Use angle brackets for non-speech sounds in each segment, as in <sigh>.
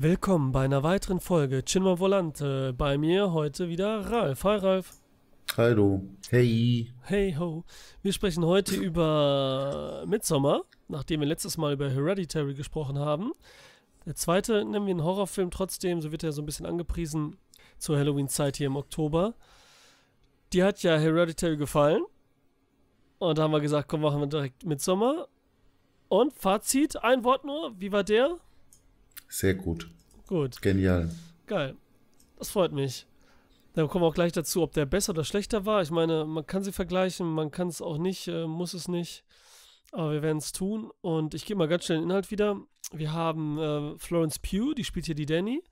Willkommen bei einer weiteren Folge Chinma Volante. Bei mir heute wieder Ralf. Hi Ralf. Hallo. Hey. Hey ho. Wir sprechen heute über Midsommar, nachdem wir letztes Mal über Hereditary gesprochen haben. Der zweite nennen wir einen Horrorfilm trotzdem, so wird er so ein bisschen angepriesen zur Halloween-Zeit hier im Oktober. Die hat ja Hereditary gefallen. Und da haben wir gesagt, komm, machen wir direkt Midsommar. Und Fazit, ein Wort nur, wie war der? Sehr gut. Gut. Genial. Geil. Das freut mich. Dann kommen wir auch gleich dazu, ob der besser oder schlechter war. Ich meine, man kann sie vergleichen, man kann es auch nicht, äh, muss es nicht. Aber wir werden es tun. Und ich gehe mal ganz schnell den Inhalt wieder. Wir haben äh, Florence Pugh, die spielt hier die Danny.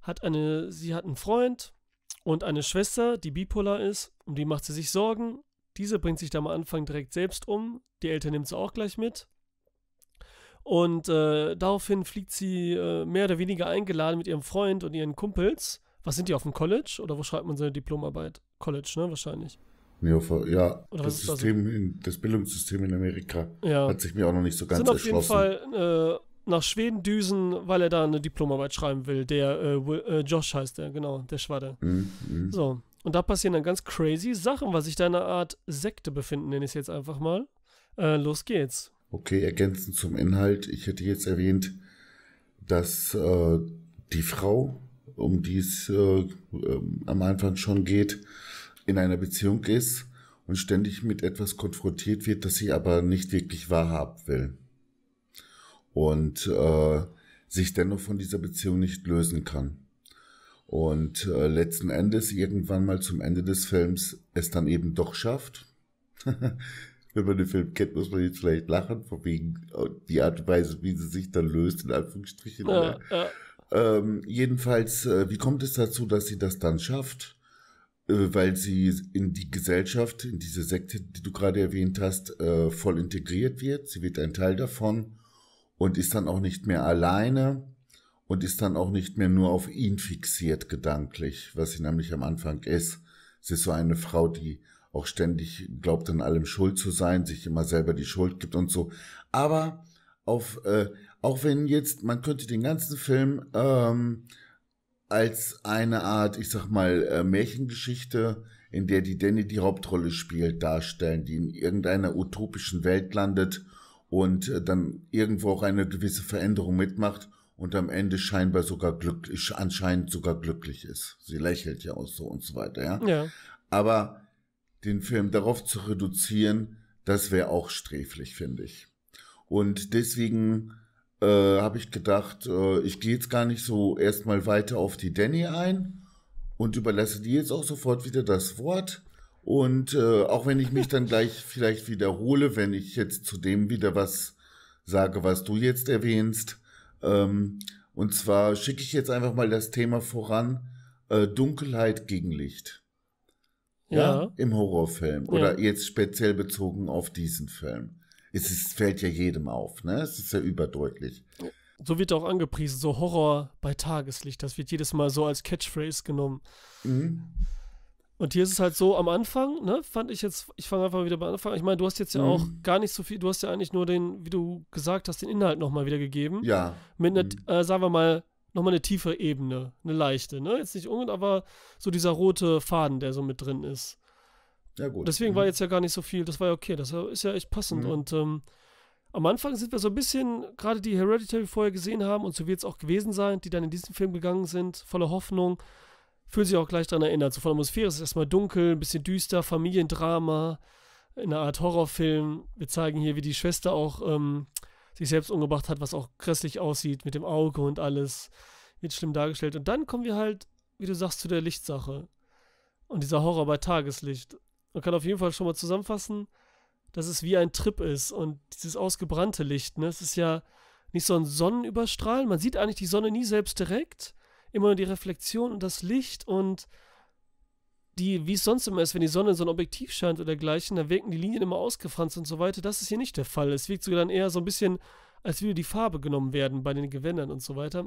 Hat eine, sie hat einen Freund und eine Schwester, die bipolar ist. Um die macht sie sich Sorgen. Diese bringt sich da am Anfang direkt selbst um. Die Eltern nimmt sie auch gleich mit. Und äh, daraufhin fliegt sie äh, mehr oder weniger eingeladen mit ihrem Freund und ihren Kumpels. Was sind die auf dem College? Oder wo schreibt man seine Diplomarbeit? College, ne? Wahrscheinlich. Ja, ja das, System das? In, das Bildungssystem in Amerika ja. hat sich mir auch noch nicht so ganz Sind auf jeden Fall äh, nach Schweden düsen, weil er da eine Diplomarbeit schreiben will. Der äh, Will, äh, Josh heißt der, genau, der Schwadde. Mhm, mhm, So, und da passieren dann ganz crazy Sachen, weil sich da eine Art Sekte befinden, nenne ich es jetzt einfach mal. Äh, los geht's. Okay, ergänzend zum Inhalt. Ich hätte jetzt erwähnt, dass äh, die Frau, um die es äh, ähm, am Anfang schon geht, in einer Beziehung ist und ständig mit etwas konfrontiert wird, das sie aber nicht wirklich wahrhaben will. Und äh, sich dennoch von dieser Beziehung nicht lösen kann. Und äh, letzten Endes, irgendwann mal zum Ende des Films, es dann eben doch schafft, <laughs> wenn man den Film kennt, muss man jetzt vielleicht lachen, von wegen äh, die Art und Weise, wie sie sich dann löst, in Anführungsstrichen. Ja, ja. Ähm, jedenfalls, äh, wie kommt es dazu, dass sie das dann schafft? Äh, weil sie in die Gesellschaft, in diese Sekte, die du gerade erwähnt hast, äh, voll integriert wird. Sie wird ein Teil davon und ist dann auch nicht mehr alleine und ist dann auch nicht mehr nur auf ihn fixiert gedanklich, was sie nämlich am Anfang ist. Sie ist so eine Frau, die auch ständig glaubt an allem schuld zu sein, sich immer selber die Schuld gibt und so. Aber auf, äh, auch wenn jetzt, man könnte den ganzen Film ähm, als eine Art, ich sag mal, äh, Märchengeschichte, in der die Danny die Hauptrolle spielt, darstellen, die in irgendeiner utopischen Welt landet und äh, dann irgendwo auch eine gewisse Veränderung mitmacht und am Ende scheinbar sogar glücklich, anscheinend sogar glücklich ist. Sie lächelt ja auch so und so weiter, ja. ja. Aber den Film darauf zu reduzieren, das wäre auch sträflich, finde ich. Und deswegen äh, habe ich gedacht, äh, ich gehe jetzt gar nicht so erstmal weiter auf die Danny ein und überlasse dir jetzt auch sofort wieder das Wort. Und äh, auch wenn ich mich dann gleich <laughs> vielleicht wiederhole, wenn ich jetzt zu dem wieder was sage, was du jetzt erwähnst. Ähm, und zwar schicke ich jetzt einfach mal das Thema voran, äh, Dunkelheit gegen Licht. Ja. Im Horrorfilm. Oder jetzt speziell bezogen auf diesen Film. Es ist, fällt ja jedem auf, ne? Es ist ja überdeutlich. So wird auch angepriesen, so Horror bei Tageslicht. Das wird jedes Mal so als Catchphrase genommen. Mhm. Und hier ist es halt so am Anfang, ne, fand ich jetzt, ich fange einfach wieder beim Anfang. Ich meine, du hast jetzt ja mhm. auch gar nicht so viel, du hast ja eigentlich nur den, wie du gesagt hast, den Inhalt nochmal wiedergegeben. Ja. Mit einer, mhm. äh, sagen wir mal, nochmal eine tiefe Ebene, eine leichte, ne? Jetzt nicht unbedingt, aber so dieser rote Faden, der so mit drin ist. Ja, gut. Deswegen mhm. war jetzt ja gar nicht so viel, das war ja okay, das ist ja echt passend. Mhm. Und ähm, am Anfang sind wir so ein bisschen, gerade die Hereditary vorher gesehen haben, und so wird es auch gewesen sein, die dann in diesen Film gegangen sind, voller Hoffnung, fühlen sich auch gleich daran erinnert. So von der Atmosphäre ist es erstmal dunkel, ein bisschen düster, Familiendrama, in einer Art Horrorfilm. Wir zeigen hier, wie die Schwester auch. Ähm, sich selbst umgebracht hat, was auch grässlich aussieht mit dem Auge und alles. Wird schlimm dargestellt. Und dann kommen wir halt, wie du sagst, zu der Lichtsache. Und dieser Horror bei Tageslicht. Man kann auf jeden Fall schon mal zusammenfassen, dass es wie ein Trip ist. Und dieses ausgebrannte Licht, ne? Es ist ja nicht so ein Sonnenüberstrahlen. Man sieht eigentlich die Sonne nie selbst direkt. Immer nur die Reflexion und das Licht und die, wie es sonst immer ist, wenn die Sonne in so ein Objektiv scheint oder dergleichen, dann wirken die Linien immer ausgefranst und so weiter. Das ist hier nicht der Fall. Es wirkt sogar dann eher so ein bisschen, als würde die Farbe genommen werden bei den Gewändern und so weiter.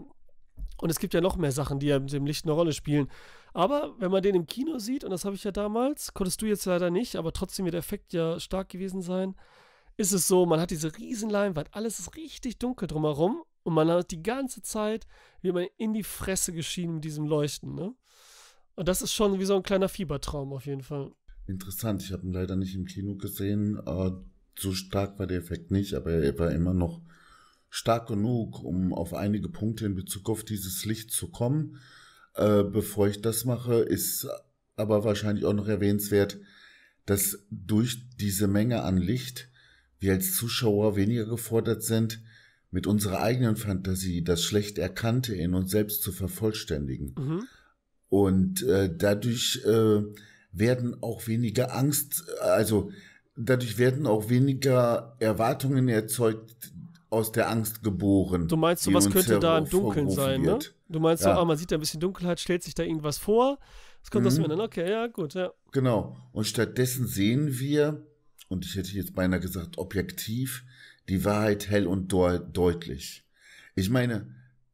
Und es gibt ja noch mehr Sachen, die ja mit dem Licht eine Rolle spielen. Aber wenn man den im Kino sieht, und das habe ich ja damals, konntest du jetzt leider nicht, aber trotzdem wird der Effekt ja stark gewesen sein, ist es so, man hat diese riesen Leinwand, alles ist richtig dunkel drumherum und man hat die ganze Zeit, wie man in die Fresse geschienen mit diesem Leuchten, ne? Und das ist schon wie so ein kleiner Fiebertraum auf jeden Fall. Interessant, ich habe ihn leider nicht im Kino gesehen. Äh, so stark war der Effekt nicht, aber er war immer noch stark genug, um auf einige Punkte in Bezug auf dieses Licht zu kommen. Äh, bevor ich das mache, ist aber wahrscheinlich auch noch erwähnenswert, dass durch diese Menge an Licht wir als Zuschauer weniger gefordert sind, mit unserer eigenen Fantasie das schlecht Erkannte in uns selbst zu vervollständigen. Mhm. Und äh, dadurch äh, werden auch weniger Angst, also dadurch werden auch weniger Erwartungen erzeugt, aus der Angst geboren. Du meinst so, was könnte da im Dunkeln sein, ne? Du meinst ja. so, ah, man sieht da ein bisschen Dunkelheit, stellt sich da irgendwas vor, es kommt mhm. aus dem anderen, okay, ja, gut, ja. Genau. Und stattdessen sehen wir, und ich hätte jetzt beinahe gesagt objektiv, die Wahrheit hell und deutlich. Ich meine,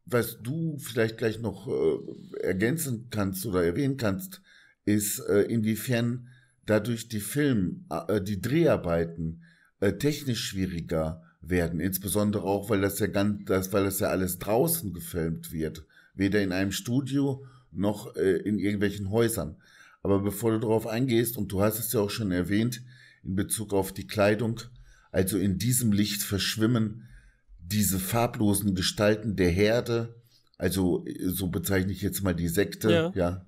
was du vielleicht gleich noch äh, ergänzen kannst oder erwähnen kannst, ist, äh, inwiefern dadurch die Film, äh, die Dreharbeiten äh, technisch schwieriger werden, insbesondere auch, weil das ja ganz, das, weil das ja alles draußen gefilmt wird, weder in einem Studio noch äh, in irgendwelchen Häusern. Aber bevor du darauf eingehst, und du hast es ja auch schon erwähnt, in Bezug auf die Kleidung, also in diesem Licht verschwimmen diese farblosen Gestalten der Herde, also äh, so bezeichne ich jetzt mal die Sekte, ja, ja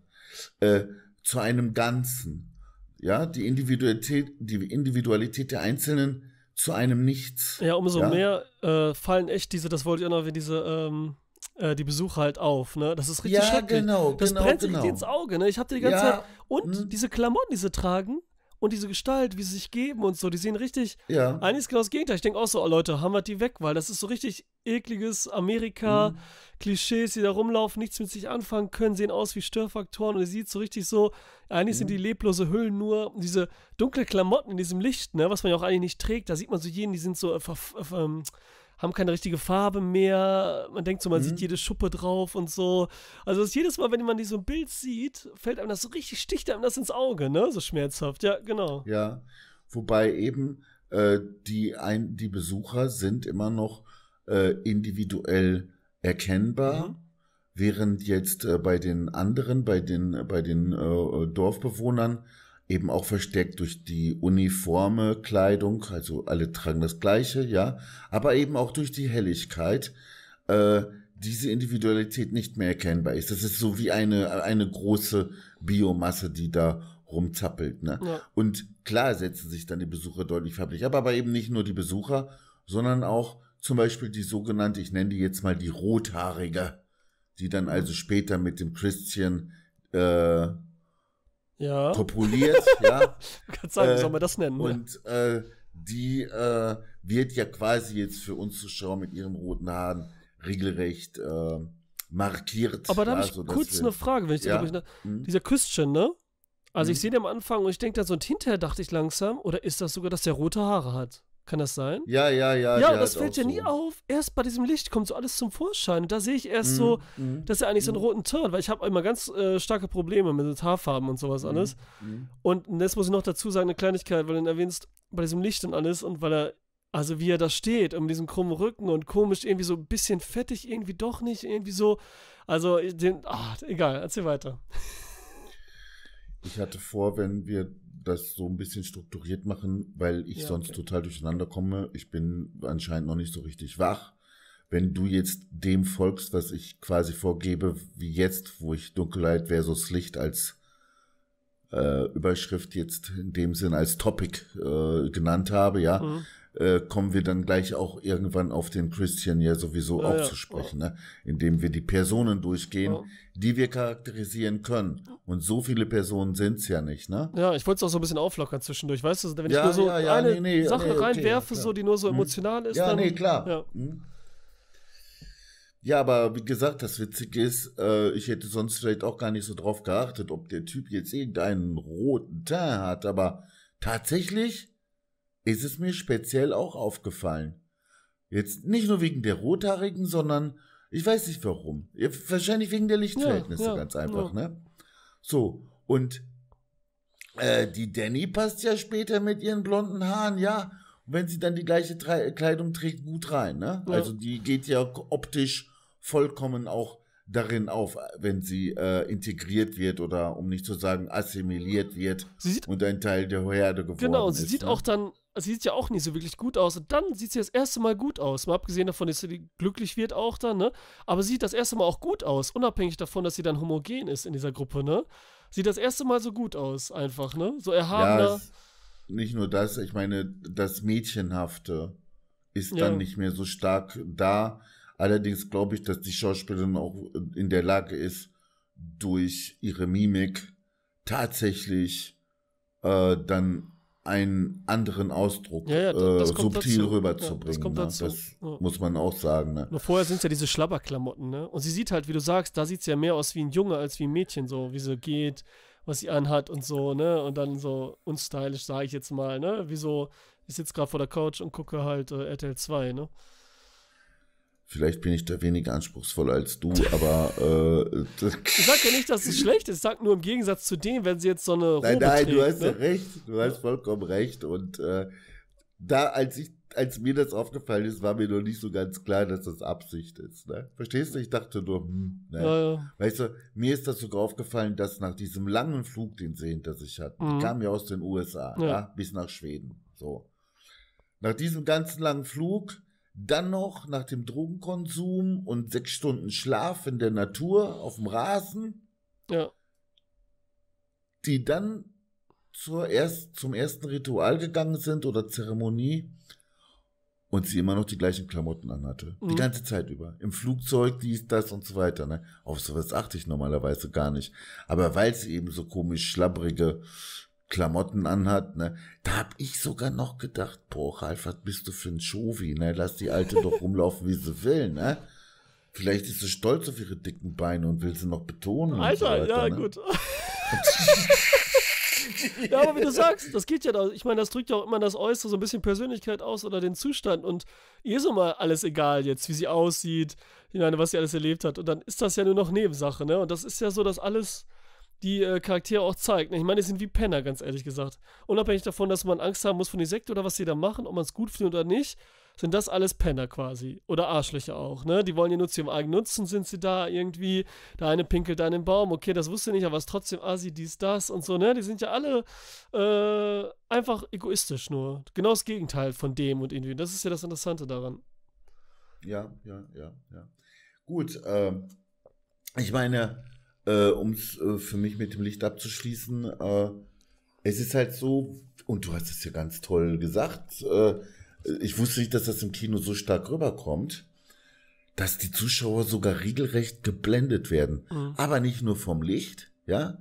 äh, zu einem Ganzen. Ja, die Individualität, die Individualität der Einzelnen zu einem Nichts. Ja, umso ja? mehr äh, fallen echt diese, das wollte ich auch noch, wie diese ähm, äh, die Besucher halt auf, ne? Das ist richtig ja, schrecklich. Genau, das genau, brennt genau. sich ins Auge, ne? Ich hab die ganze ja, Zeit und hm. diese Klamotten, die sie tragen, und diese Gestalt, wie sie sich geben und so, die sehen richtig. Ja. Eigentlich genau das Gegenteil. Ich denke auch so, oh Leute, wir die weg, weil das ist so richtig ekliges Amerika, mhm. Klischees, die da rumlaufen, nichts mit sich anfangen können, sehen aus wie Störfaktoren und ihr sieht so richtig so, eigentlich mhm. sind die leblose Hüllen nur diese dunkle Klamotten in diesem Licht, ne, was man ja auch eigentlich nicht trägt. Da sieht man so jeden, die sind so äh, äh ähm, haben keine richtige Farbe mehr. Man denkt so, man mhm. sieht jede Schuppe drauf und so. Also das jedes Mal, wenn man die so ein Bild sieht, fällt einem das so richtig, sticht einem das ins Auge, ne? So schmerzhaft, ja, genau. Ja, wobei eben äh, die, ein, die Besucher sind immer noch äh, individuell erkennbar. Mhm. Während jetzt äh, bei den anderen, bei den, bei den äh, äh, Dorfbewohnern eben auch verstärkt durch die uniforme Kleidung, also alle tragen das Gleiche, ja, aber eben auch durch die Helligkeit, äh, diese Individualität nicht mehr erkennbar ist. Das ist so wie eine, eine große Biomasse, die da rumzappelt. Ne? Ja. Und klar setzen sich dann die Besucher deutlich farblich ab, aber eben nicht nur die Besucher, sondern auch zum Beispiel die sogenannte, ich nenne die jetzt mal die Rothaarige, die dann also später mit dem Christian äh, ja. populiert. <laughs> ja. kann sagen, äh, soll man äh, das nennen? Und ja. äh, die äh, wird ja quasi jetzt für uns Zuschauer mit ihren roten Haaren regelrecht äh, markiert. Aber da habe ich also, kurz eine Frage, wenn ich, ja? ich ne, hm? dieser Küstchen, ne? Also hm. ich mhm. sehe den am Anfang und ich denke da so, und hinterher dachte ich langsam, oder ist das sogar, dass der rote Haare hat? Kann das sein? Ja, ja, ja. Ja, und das fällt ja so. nie auf. Erst bei diesem Licht kommt so alles zum Vorschein. Und da sehe ich erst mm, so, mm, dass er eigentlich mm. so einen mhm. roten Turn, weil ich habe immer ganz äh, starke Probleme mit den Haarfarben und sowas mhm, alles. Mhm. Und jetzt muss ich noch dazu sagen, eine Kleinigkeit, weil du ihn erwähnst, bei diesem Licht und alles und weil er, also wie er da steht, um diesem krummen Rücken und komisch, irgendwie so ein bisschen fettig, irgendwie doch nicht, irgendwie so. Also, den, ach, egal, erzähl weiter. Ich hatte vor, wenn wir das so ein bisschen strukturiert machen, weil ich ja, sonst okay. total durcheinander komme. Ich bin anscheinend noch nicht so richtig wach. Wenn du jetzt dem folgst, was ich quasi vorgebe, wie jetzt, wo ich Dunkelheit versus Licht als äh, Überschrift jetzt in dem Sinn als Topic äh, genannt habe, ja, mhm. Äh, kommen wir dann gleich auch irgendwann auf den Christian ja sowieso ja, auch ja. zu sprechen, ja. ne? indem wir die Personen durchgehen, die wir charakterisieren können. Und so viele Personen sind es ja nicht, ne? Ja, ich wollte es auch so ein bisschen auflockern zwischendurch, weißt du? Wenn ich nur so eine nee, nee, Sache nee, okay, reinwerfe, so, die nur so hm. emotional hm. ist. Ja, dann, nee, klar. Hm. Ja, aber wie gesagt, das Witzige ist, äh, ich hätte sonst vielleicht auch gar nicht so drauf geachtet, ob der Typ jetzt irgendeinen roten Teint hat, aber tatsächlich ist es mir speziell auch aufgefallen. Jetzt nicht nur wegen der Rothaarigen, sondern ich weiß nicht warum. Wahrscheinlich wegen der Lichtverhältnisse ja, ja, ganz einfach, ja. ne? So, und äh, die Danny passt ja später mit ihren blonden Haaren, ja. Und wenn sie dann die gleiche Tre Kleidung trägt, gut rein, ne? Also die geht ja optisch vollkommen auch darin auf, wenn sie äh, integriert wird oder um nicht zu sagen assimiliert wird sie sieht, und ein Teil der Herde geworden ist. Genau, sie ist, sieht ne? auch dann also, sieht ja auch nie so wirklich gut aus. Und dann sieht sie das erste Mal gut aus. Mal abgesehen davon, dass sie glücklich wird auch dann, ne? Aber sie sieht das erste Mal auch gut aus, unabhängig davon, dass sie dann homogen ist in dieser Gruppe, ne? Sieht das erste Mal so gut aus, einfach, ne? So erhabener. Ja, nicht nur das, ich meine, das Mädchenhafte ist ja. dann nicht mehr so stark da. Allerdings glaube ich, dass die Schauspielerin auch in der Lage ist, durch ihre Mimik tatsächlich äh, dann einen anderen Ausdruck ja, ja, äh, subtil dazu. rüberzubringen. Ne? Ja, das, ne? das muss man auch sagen. Ne? Nur vorher sind es ja diese Schlabberklamotten, ne? Und sie sieht halt, wie du sagst, da sieht sie ja mehr aus wie ein Junge als wie ein Mädchen, so wie sie geht, was sie anhat und so, ne? Und dann so unstylisch, sage ich jetzt mal, ne? Wie ich sitze gerade vor der Couch und gucke halt äh, RTL 2, ne? Vielleicht bin ich da weniger anspruchsvoll als du, <laughs> aber. Äh, <laughs> ich sag ja nicht, dass es schlecht ist. Ich sag nur im Gegensatz zu dem, wenn sie jetzt so eine. Robe nein, nein, trägt, du hast ne? ja recht. Du hast vollkommen recht. Und äh, da, als ich, als mir das aufgefallen ist, war mir noch nicht so ganz klar, dass das Absicht ist. Ne? Verstehst du? Ich dachte nur, hm, ne. Ja, ja. Weißt du, mir ist das sogar aufgefallen, dass nach diesem langen Flug, den sie hinter sich hatten, mhm. kam ja aus den USA, ja. bis nach Schweden. So. Nach diesem ganzen langen Flug dann noch nach dem Drogenkonsum und sechs Stunden Schlaf in der Natur auf dem Rasen. Ja. Die dann zur erst, zum ersten Ritual gegangen sind oder Zeremonie und sie immer noch die gleichen Klamotten anhatte. Mhm. Die ganze Zeit über. Im Flugzeug, dies, das und so weiter. Ne? Auf sowas achte ich normalerweise gar nicht. Aber weil sie eben so komisch schlabbrige Klamotten anhat, ne? Da hab ich sogar noch gedacht, boah, Ralf, was bist du für ein Schovi, ne? Lass die Alte doch rumlaufen, wie sie will, ne? Vielleicht ist sie stolz auf ihre dicken Beine und will sie noch betonen. Alter, so weiter, ja, ne? gut. <laughs> ja, aber wie du sagst, das geht ja da. Ich meine, das drückt ja auch immer das Äußere, so ein bisschen Persönlichkeit aus oder den Zustand. Und ihr so mal alles egal jetzt, wie sie aussieht, ich meine, was sie alles erlebt hat. Und dann ist das ja nur noch Nebensache, ne? Und das ist ja so, dass alles die äh, Charaktere auch zeigt. Ne? Ich meine, die sind wie Penner, ganz ehrlich gesagt. Unabhängig davon, dass man Angst haben muss von die Sekte oder was sie da machen, ob man es gut findet oder nicht, sind das alles Penner quasi. Oder Arschlöcher auch, ne? Die wollen ja nur zu ihrem eigenen Nutzen, sind sie da irgendwie. Der eine pinkelt da in den Baum, okay, das wusste ich nicht, aber es ist trotzdem Asi, ah, dies, das und so, ne? Die sind ja alle äh, einfach egoistisch nur. Genau das Gegenteil von dem und irgendwie. Das ist ja das Interessante daran. Ja, ja, ja, ja. Gut, äh, ich meine, äh, um es äh, für mich mit dem Licht abzuschließen, äh, es ist halt so, und du hast es ja ganz toll gesagt, äh, ich wusste nicht, dass das im Kino so stark rüberkommt, dass die Zuschauer sogar regelrecht geblendet werden. Mhm. Aber nicht nur vom Licht, ja.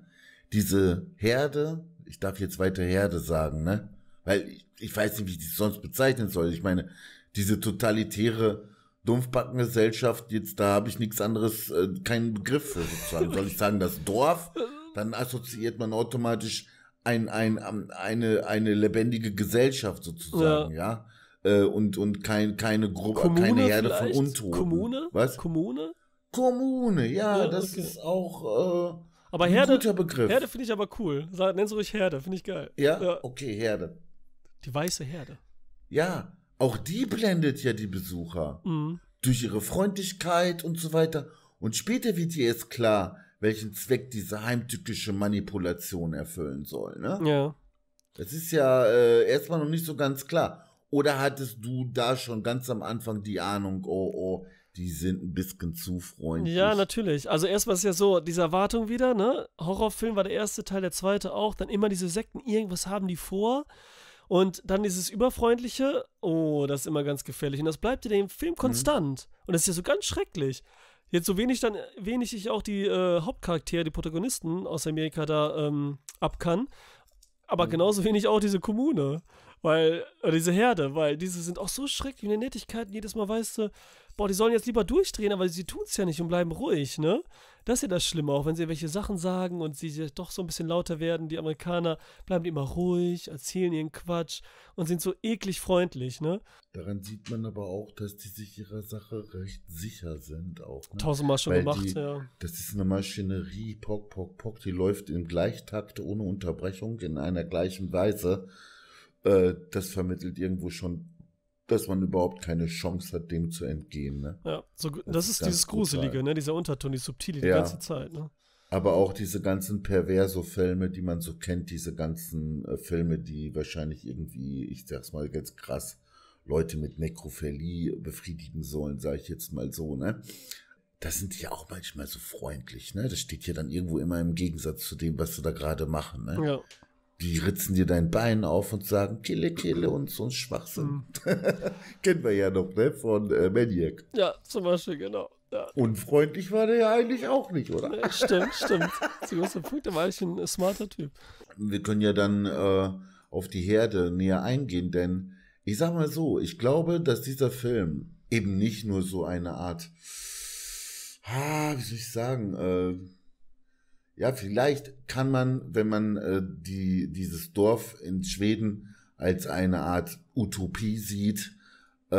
Diese Herde, ich darf jetzt weiter Herde sagen, ne? Weil ich, ich weiß nicht, wie ich die sonst bezeichnen soll. Ich meine, diese totalitäre Dumpfbackengesellschaft, jetzt da habe ich nichts anderes, äh, keinen Begriff für sozusagen. Soll ich sagen, das Dorf? Dann assoziiert man automatisch ein, ein, ein ähm, eine, eine lebendige Gesellschaft sozusagen, ja. ja? Äh, und, und kein, keine Gruppe, Kommune keine Herde von Untoten. Kommune? Was? Kommune? Kommune, ja, ja das okay. ist auch äh, aber Herde, ein guter Begriff. Herde finde ich aber cool. Nennst du ruhig Herde, finde ich geil. Ja? ja? Okay, Herde. Die weiße Herde. ja auch die blendet ja die Besucher mhm. durch ihre Freundlichkeit und so weiter. Und später wird dir erst klar, welchen Zweck diese heimtückische Manipulation erfüllen soll. Ne? Ja. Das ist ja äh, erstmal noch nicht so ganz klar. Oder hattest du da schon ganz am Anfang die Ahnung, oh, oh, die sind ein bisschen zu freundlich. Ja, natürlich. Also erstmal ist ja so, diese Erwartung wieder, ne? Horrorfilm war der erste Teil, der zweite auch, dann immer diese Sekten, irgendwas haben die vor. Und dann dieses Überfreundliche, oh, das ist immer ganz gefährlich. Und das bleibt in dem Film mhm. konstant. Mhm. Und das ist ja so ganz schrecklich. Jetzt so wenig dann, wenig ich auch die äh, Hauptcharaktere, die Protagonisten aus Amerika da ähm, ab kann, aber mhm. genauso wenig auch diese Kommune. Weil, oder diese Herde, weil diese sind auch so schrecklich in den Nettigkeiten. Jedes Mal weißt du, boah, die sollen jetzt lieber durchdrehen, aber sie tun es ja nicht und bleiben ruhig, ne? Das ist ja das Schlimme, auch wenn sie welche Sachen sagen und sie doch so ein bisschen lauter werden. Die Amerikaner bleiben immer ruhig, erzählen ihren Quatsch und sind so eklig freundlich, ne? Daran sieht man aber auch, dass die sich ihrer Sache recht sicher sind auch. Ne? Tausendmal schon Weil gemacht, die, ja. Das ist eine Maschinerie, pock, pock, pock, die läuft im Gleichtakt ohne Unterbrechung in einer gleichen Weise. Äh, das vermittelt irgendwo schon dass man überhaupt keine Chance hat, dem zu entgehen. Ne? Ja, so, das, das ist, ist dieses Gruselige, ne? dieser Unterton, die subtile die ja. ganze Zeit. Ne? Aber auch diese ganzen Perverso-Filme, die man so kennt, diese ganzen äh, Filme, die wahrscheinlich irgendwie, ich sag's mal ganz krass, Leute mit Nekrophilie befriedigen sollen, sage ich jetzt mal so, ne? Da sind die ja auch manchmal so freundlich, ne? Das steht ja dann irgendwo immer im Gegensatz zu dem, was sie da gerade machen, ne? Ja. Die ritzen dir dein Bein auf und sagen, Kille, Kille und so ein Schwachsinn. Mhm. <laughs> Kennen wir ja noch, ne? Von äh, Maniac. Ja, zum Beispiel, genau. Ja. Unfreundlich war der ja eigentlich auch nicht, oder? Nee, stimmt, stimmt. Zu großem Punkt, da war ich ein smarter Typ. Wir können ja dann äh, auf die Herde näher eingehen, denn ich sag mal so, ich glaube, dass dieser Film eben nicht nur so eine Art, ah, wie soll ich sagen, äh, ja, vielleicht kann man, wenn man äh, die, dieses Dorf in Schweden als eine Art Utopie sieht, äh,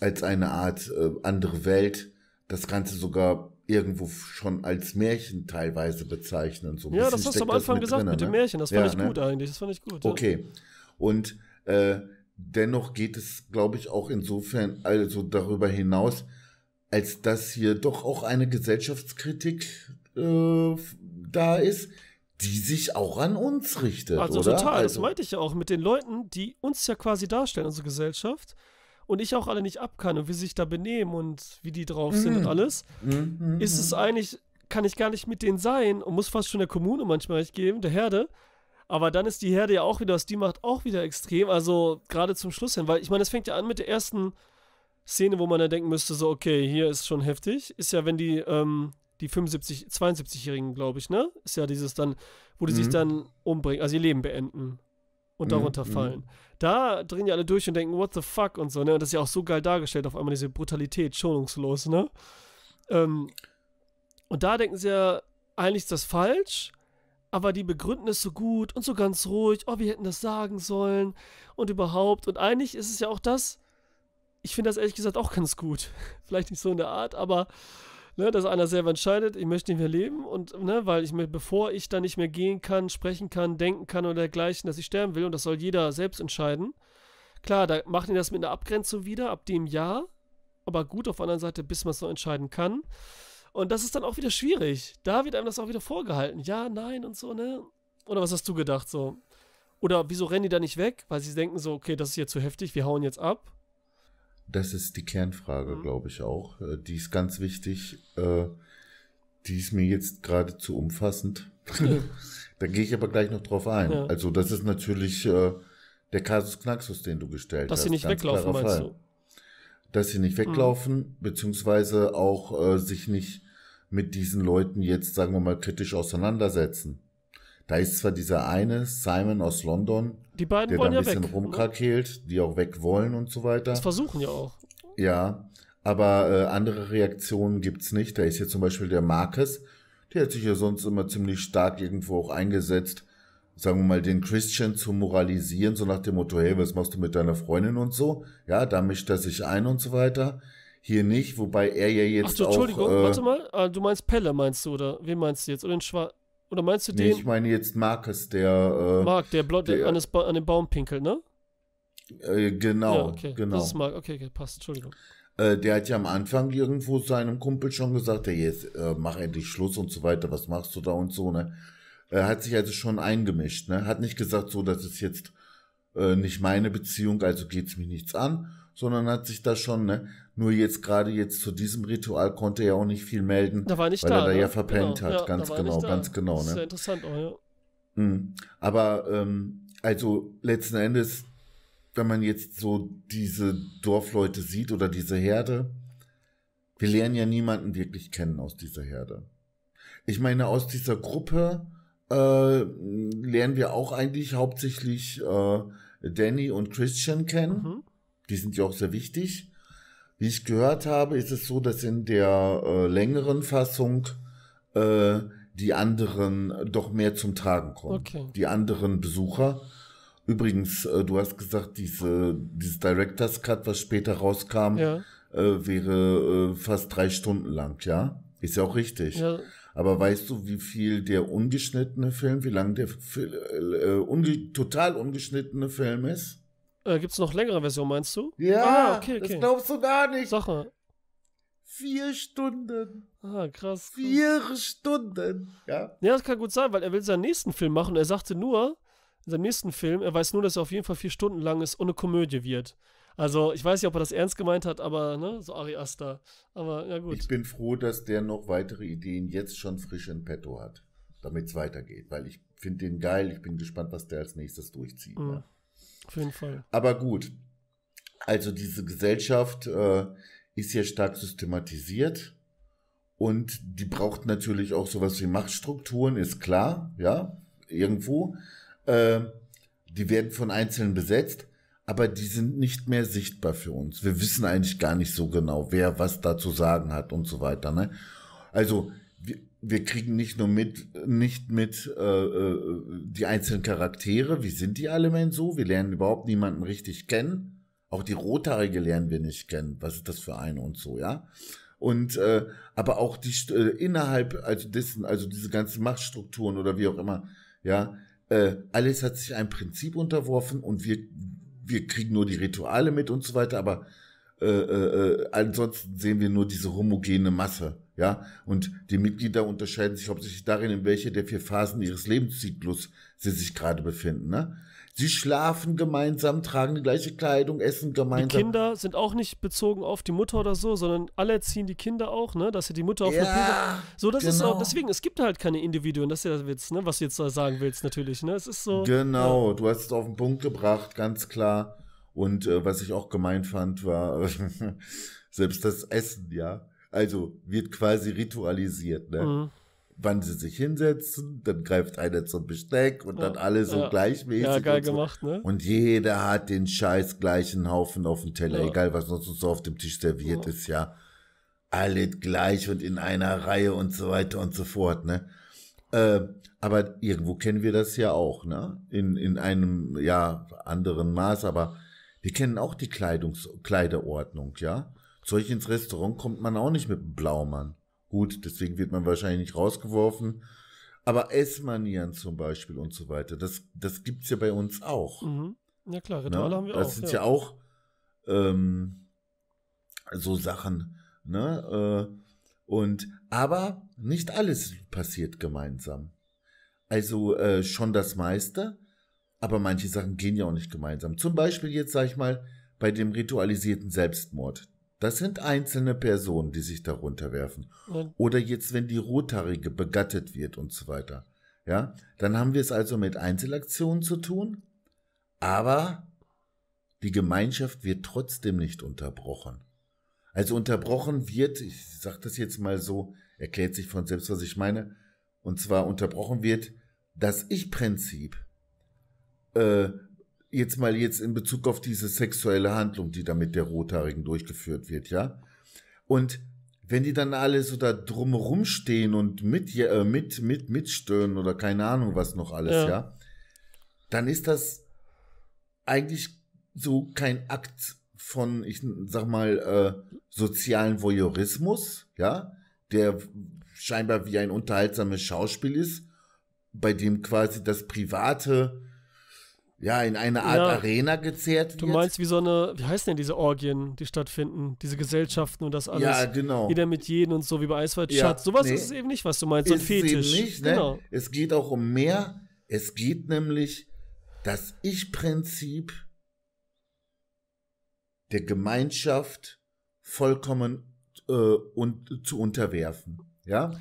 als eine Art äh, andere Welt, das Ganze sogar irgendwo schon als Märchen teilweise bezeichnen. So ein ja, das hast du am Anfang mit gesagt drin, mit dem ne? Märchen. Das fand ja, ich ne? gut eigentlich. Das fand ich gut. Okay. Ja. Und äh, dennoch geht es, glaube ich, auch insofern, also darüber hinaus, als dass hier doch auch eine Gesellschaftskritik äh, da ist, die sich auch an uns richtet. Also oder? total, also, das meinte ich ja auch mit den Leuten, die uns ja quasi darstellen, unsere Gesellschaft. Und ich auch alle nicht abkann und wie sie sich da benehmen und wie die drauf sind und mhm. alles, mm, ist es mhm. eigentlich, kann ich gar nicht mit denen sein und muss fast schon der Kommune manchmal recht geben, der Herde. Aber dann ist die Herde ja auch wieder, was die macht, auch wieder extrem. Also gerade zum Schluss hin, weil ich meine, es fängt ja an mit der ersten Szene, wo man dann denken müsste, so, okay, hier ist schon heftig. Ist ja, wenn die ähm, die 75, 72-Jährigen, glaube ich, ne? Ist ja dieses dann, wo die mhm. sich dann umbringen, also ihr Leben beenden und mhm. darunter fallen. Mhm. Da drehen ja alle durch und denken, what the fuck und so, ne? Und das ist ja auch so geil dargestellt, auf einmal diese Brutalität, schonungslos, ne? Ähm, und da denken sie ja, eigentlich ist das falsch, aber die begründen es so gut und so ganz ruhig, oh, wir hätten das sagen sollen und überhaupt. Und eigentlich ist es ja auch das, ich finde das ehrlich gesagt auch ganz gut. <laughs> Vielleicht nicht so in der Art, aber ne, dass einer selber entscheidet, ich möchte nicht mehr leben und, ne, weil ich mir, bevor ich da nicht mehr gehen kann, sprechen kann, denken kann oder dergleichen, dass ich sterben will und das soll jeder selbst entscheiden. Klar, da machen die das mit einer Abgrenzung wieder, ab dem Jahr, aber gut auf der anderen Seite, bis man es noch entscheiden kann. Und das ist dann auch wieder schwierig. Da wird einem das auch wieder vorgehalten. Ja, nein und so, ne? Oder was hast du gedacht so? Oder wieso rennen die da nicht weg? Weil sie denken so, okay, das ist hier zu heftig, wir hauen jetzt ab. Das ist die Kernfrage, mhm. glaube ich auch. Äh, die ist ganz wichtig. Äh, die ist mir jetzt geradezu umfassend. <laughs> <laughs> da gehe ich aber gleich noch drauf ein. Ja. Also das ist natürlich äh, der Kasus Knaxus, den du gestellt Dass hast. Dass sie nicht ganz weglaufen, meinst du? Dass sie nicht mhm. weglaufen, mhm. beziehungsweise auch äh, sich nicht mit diesen Leuten jetzt, sagen wir mal, kritisch auseinandersetzen. Da ist zwar dieser eine, Simon aus London, die beiden der da ein ja bisschen weg, ne? rumkrakeelt, ne? die auch weg wollen und so weiter. Das versuchen ja auch. Ja, aber äh, andere Reaktionen gibt's nicht. Da ist hier zum Beispiel der Marcus, der hat sich ja sonst immer ziemlich stark irgendwo auch eingesetzt, sagen wir mal, den Christian zu moralisieren, so nach dem Motto, hey, was machst du mit deiner Freundin und so? Ja, da mischt er sich ein und so weiter. Hier nicht, wobei er ja jetzt Ach, du, Entschuldigung, auch... Entschuldigung, äh, warte mal, ah, du meinst Pelle, meinst du, oder wen meinst du jetzt? Oder den Schwarz... Oder meinst du nee, den? ich meine jetzt Markus, der. Äh, Mark, der blond der, an, an, dem Baum pinkelt, ne? Äh, genau, ja, okay. genau. Das ist Mark, okay, okay passt, Entschuldigung. Äh, der hat ja am Anfang irgendwo seinem Kumpel schon gesagt, hey, jetzt äh, mach endlich Schluss und so weiter, was machst du da und so, ne? Er hat sich also schon eingemischt, ne? Hat nicht gesagt, so, das ist jetzt äh, nicht meine Beziehung, also geht's mir nichts an, sondern hat sich da schon, ne? Nur jetzt gerade jetzt zu diesem Ritual konnte er auch nicht viel melden, da weil da, er da ne? ja verpennt genau, hat, ja, ganz genau, ganz genau. Das ist ne? ja interessant auch, ja. Mhm. Aber ähm, also letzten Endes, wenn man jetzt so diese Dorfleute sieht oder diese Herde, wir lernen ja niemanden wirklich kennen aus dieser Herde. Ich meine, aus dieser Gruppe äh, lernen wir auch eigentlich hauptsächlich äh, Danny und Christian kennen. Mhm. Die sind ja auch sehr wichtig. Wie ich gehört habe, ist es so, dass in der äh, längeren Fassung äh, die anderen doch mehr zum Tragen kommen. Okay. Die anderen Besucher. Übrigens, äh, du hast gesagt, diese, dieses Director's Cut, was später rauskam, ja. Äh, wäre äh, fast drei Stunden lang, ja? Ist ja auch richtig. Ja. Aber weißt du, wie viel der ungeschnittene Film, wie lang der äh, äh, unge total ungeschnittene Film ist? Äh, Gibt es noch längere Version, meinst du? Ja, ah, okay, okay. das glaubst du gar nicht. Sache. Vier Stunden. Ah, krass. Vier Stunden. Ja. ja, das kann gut sein, weil er will seinen nächsten Film machen. Er sagte nur, in seinem nächsten Film, er weiß nur, dass er auf jeden Fall vier Stunden lang ist und eine Komödie wird. Also ich weiß nicht, ob er das ernst gemeint hat, aber ne, so Ari Aster. Aber ja gut. Ich bin froh, dass der noch weitere Ideen jetzt schon frisch in petto hat, damit es weitergeht, weil ich finde den geil. Ich bin gespannt, was der als nächstes durchzieht. Mhm. Ne? Auf jeden Fall. Aber gut, also diese Gesellschaft äh, ist ja stark systematisiert und die braucht natürlich auch sowas wie Machtstrukturen, ist klar, ja, irgendwo. Äh, die werden von Einzelnen besetzt, aber die sind nicht mehr sichtbar für uns. Wir wissen eigentlich gar nicht so genau, wer was da zu sagen hat und so weiter. Ne? Also wir, wir kriegen nicht nur mit, nicht mit äh, äh, die einzelnen Charaktere, wie sind die alle denn so? Wir lernen überhaupt niemanden richtig kennen. Auch die Rothaarige lernen wir nicht kennen. Was ist das für eine und so, ja? Und äh, aber auch die äh, innerhalb, also dessen, also diese ganzen Machtstrukturen oder wie auch immer, ja, äh, alles hat sich einem Prinzip unterworfen und wir wir kriegen nur die Rituale mit und so weiter, aber äh, äh, äh, ansonsten sehen wir nur diese homogene Masse. Ja, und die Mitglieder unterscheiden sich hauptsächlich darin, in welche der vier Phasen ihres Lebenszyklus sie sich gerade befinden. Ne? Sie schlafen gemeinsam, tragen die gleiche Kleidung, essen gemeinsam. Die Kinder sind auch nicht bezogen auf die Mutter oder so, sondern alle ziehen die Kinder auch, ne? Dass sie die Mutter auf ja, eine Pille. So, das genau. ist auch, genau. deswegen, es gibt halt keine Individuen, das ist ja der Witz, ne? Was du jetzt da sagen willst, natürlich, ne? Es ist so. Genau, ja. du hast es auf den Punkt gebracht, ganz klar. Und äh, was ich auch gemein fand, war <laughs> selbst das Essen, ja. Also wird quasi ritualisiert, ne? Mhm wann sie sich hinsetzen, dann greift einer zum Besteck und oh, dann alle so ja. gleichmäßig. Ja, geil und so. gemacht, ne? Und jeder hat den scheiß gleichen Haufen auf dem Teller, ja. egal was sonst so auf dem Tisch serviert ja. ist, ja. Alle gleich und in einer Reihe und so weiter und so fort, ne? Äh, aber irgendwo kennen wir das ja auch, ne? In, in einem, ja, anderen Maß, aber wir kennen auch die Kleidungs Kleiderordnung, ja? Solch ins Restaurant kommt man auch nicht mit einem Blaumann. Gut, deswegen wird man wahrscheinlich nicht rausgeworfen. Aber Essmanieren zum Beispiel und so weiter, das, das gibt es ja bei uns auch. Mhm. Ja klar, ne? Rituale ne? haben wir das auch. Das sind ja, ja auch ähm, so Sachen. Ne? Äh, und aber nicht alles passiert gemeinsam. Also äh, schon das meiste, aber manche Sachen gehen ja auch nicht gemeinsam. Zum Beispiel jetzt, sag ich mal, bei dem ritualisierten Selbstmord. Das sind einzelne Personen, die sich darunter werfen. Oder jetzt, wenn die Rothaarige begattet wird und so weiter. Ja, dann haben wir es also mit Einzelaktionen zu tun, aber die Gemeinschaft wird trotzdem nicht unterbrochen. Also unterbrochen wird, ich sage das jetzt mal so, erklärt sich von selbst, was ich meine, und zwar unterbrochen wird das Ich-Prinzip. Äh, jetzt mal jetzt in Bezug auf diese sexuelle Handlung, die da mit der Rothaarigen durchgeführt wird, ja. Und wenn die dann alle so da drumherum stehen und mit, äh, mit, mit, mitstören oder keine Ahnung was noch alles, ja. ja, dann ist das eigentlich so kein Akt von, ich sag mal, äh, sozialen Voyeurismus, ja, der scheinbar wie ein unterhaltsames Schauspiel ist, bei dem quasi das Private ja, in eine Art ja, Arena gezehrt wird. Du meinst wie so eine, wie heißen denn diese Orgien, die stattfinden, diese Gesellschaften und das alles. Ja, genau. Jeder mit jedem und so wie bei Eiswald ja, Sowas nee. ist es eben nicht, was du meinst, so ein Fetisch. Eben nicht, ne? genau. Es geht auch um mehr. Es geht nämlich das Ich-Prinzip der Gemeinschaft vollkommen äh, und, zu unterwerfen. Ja?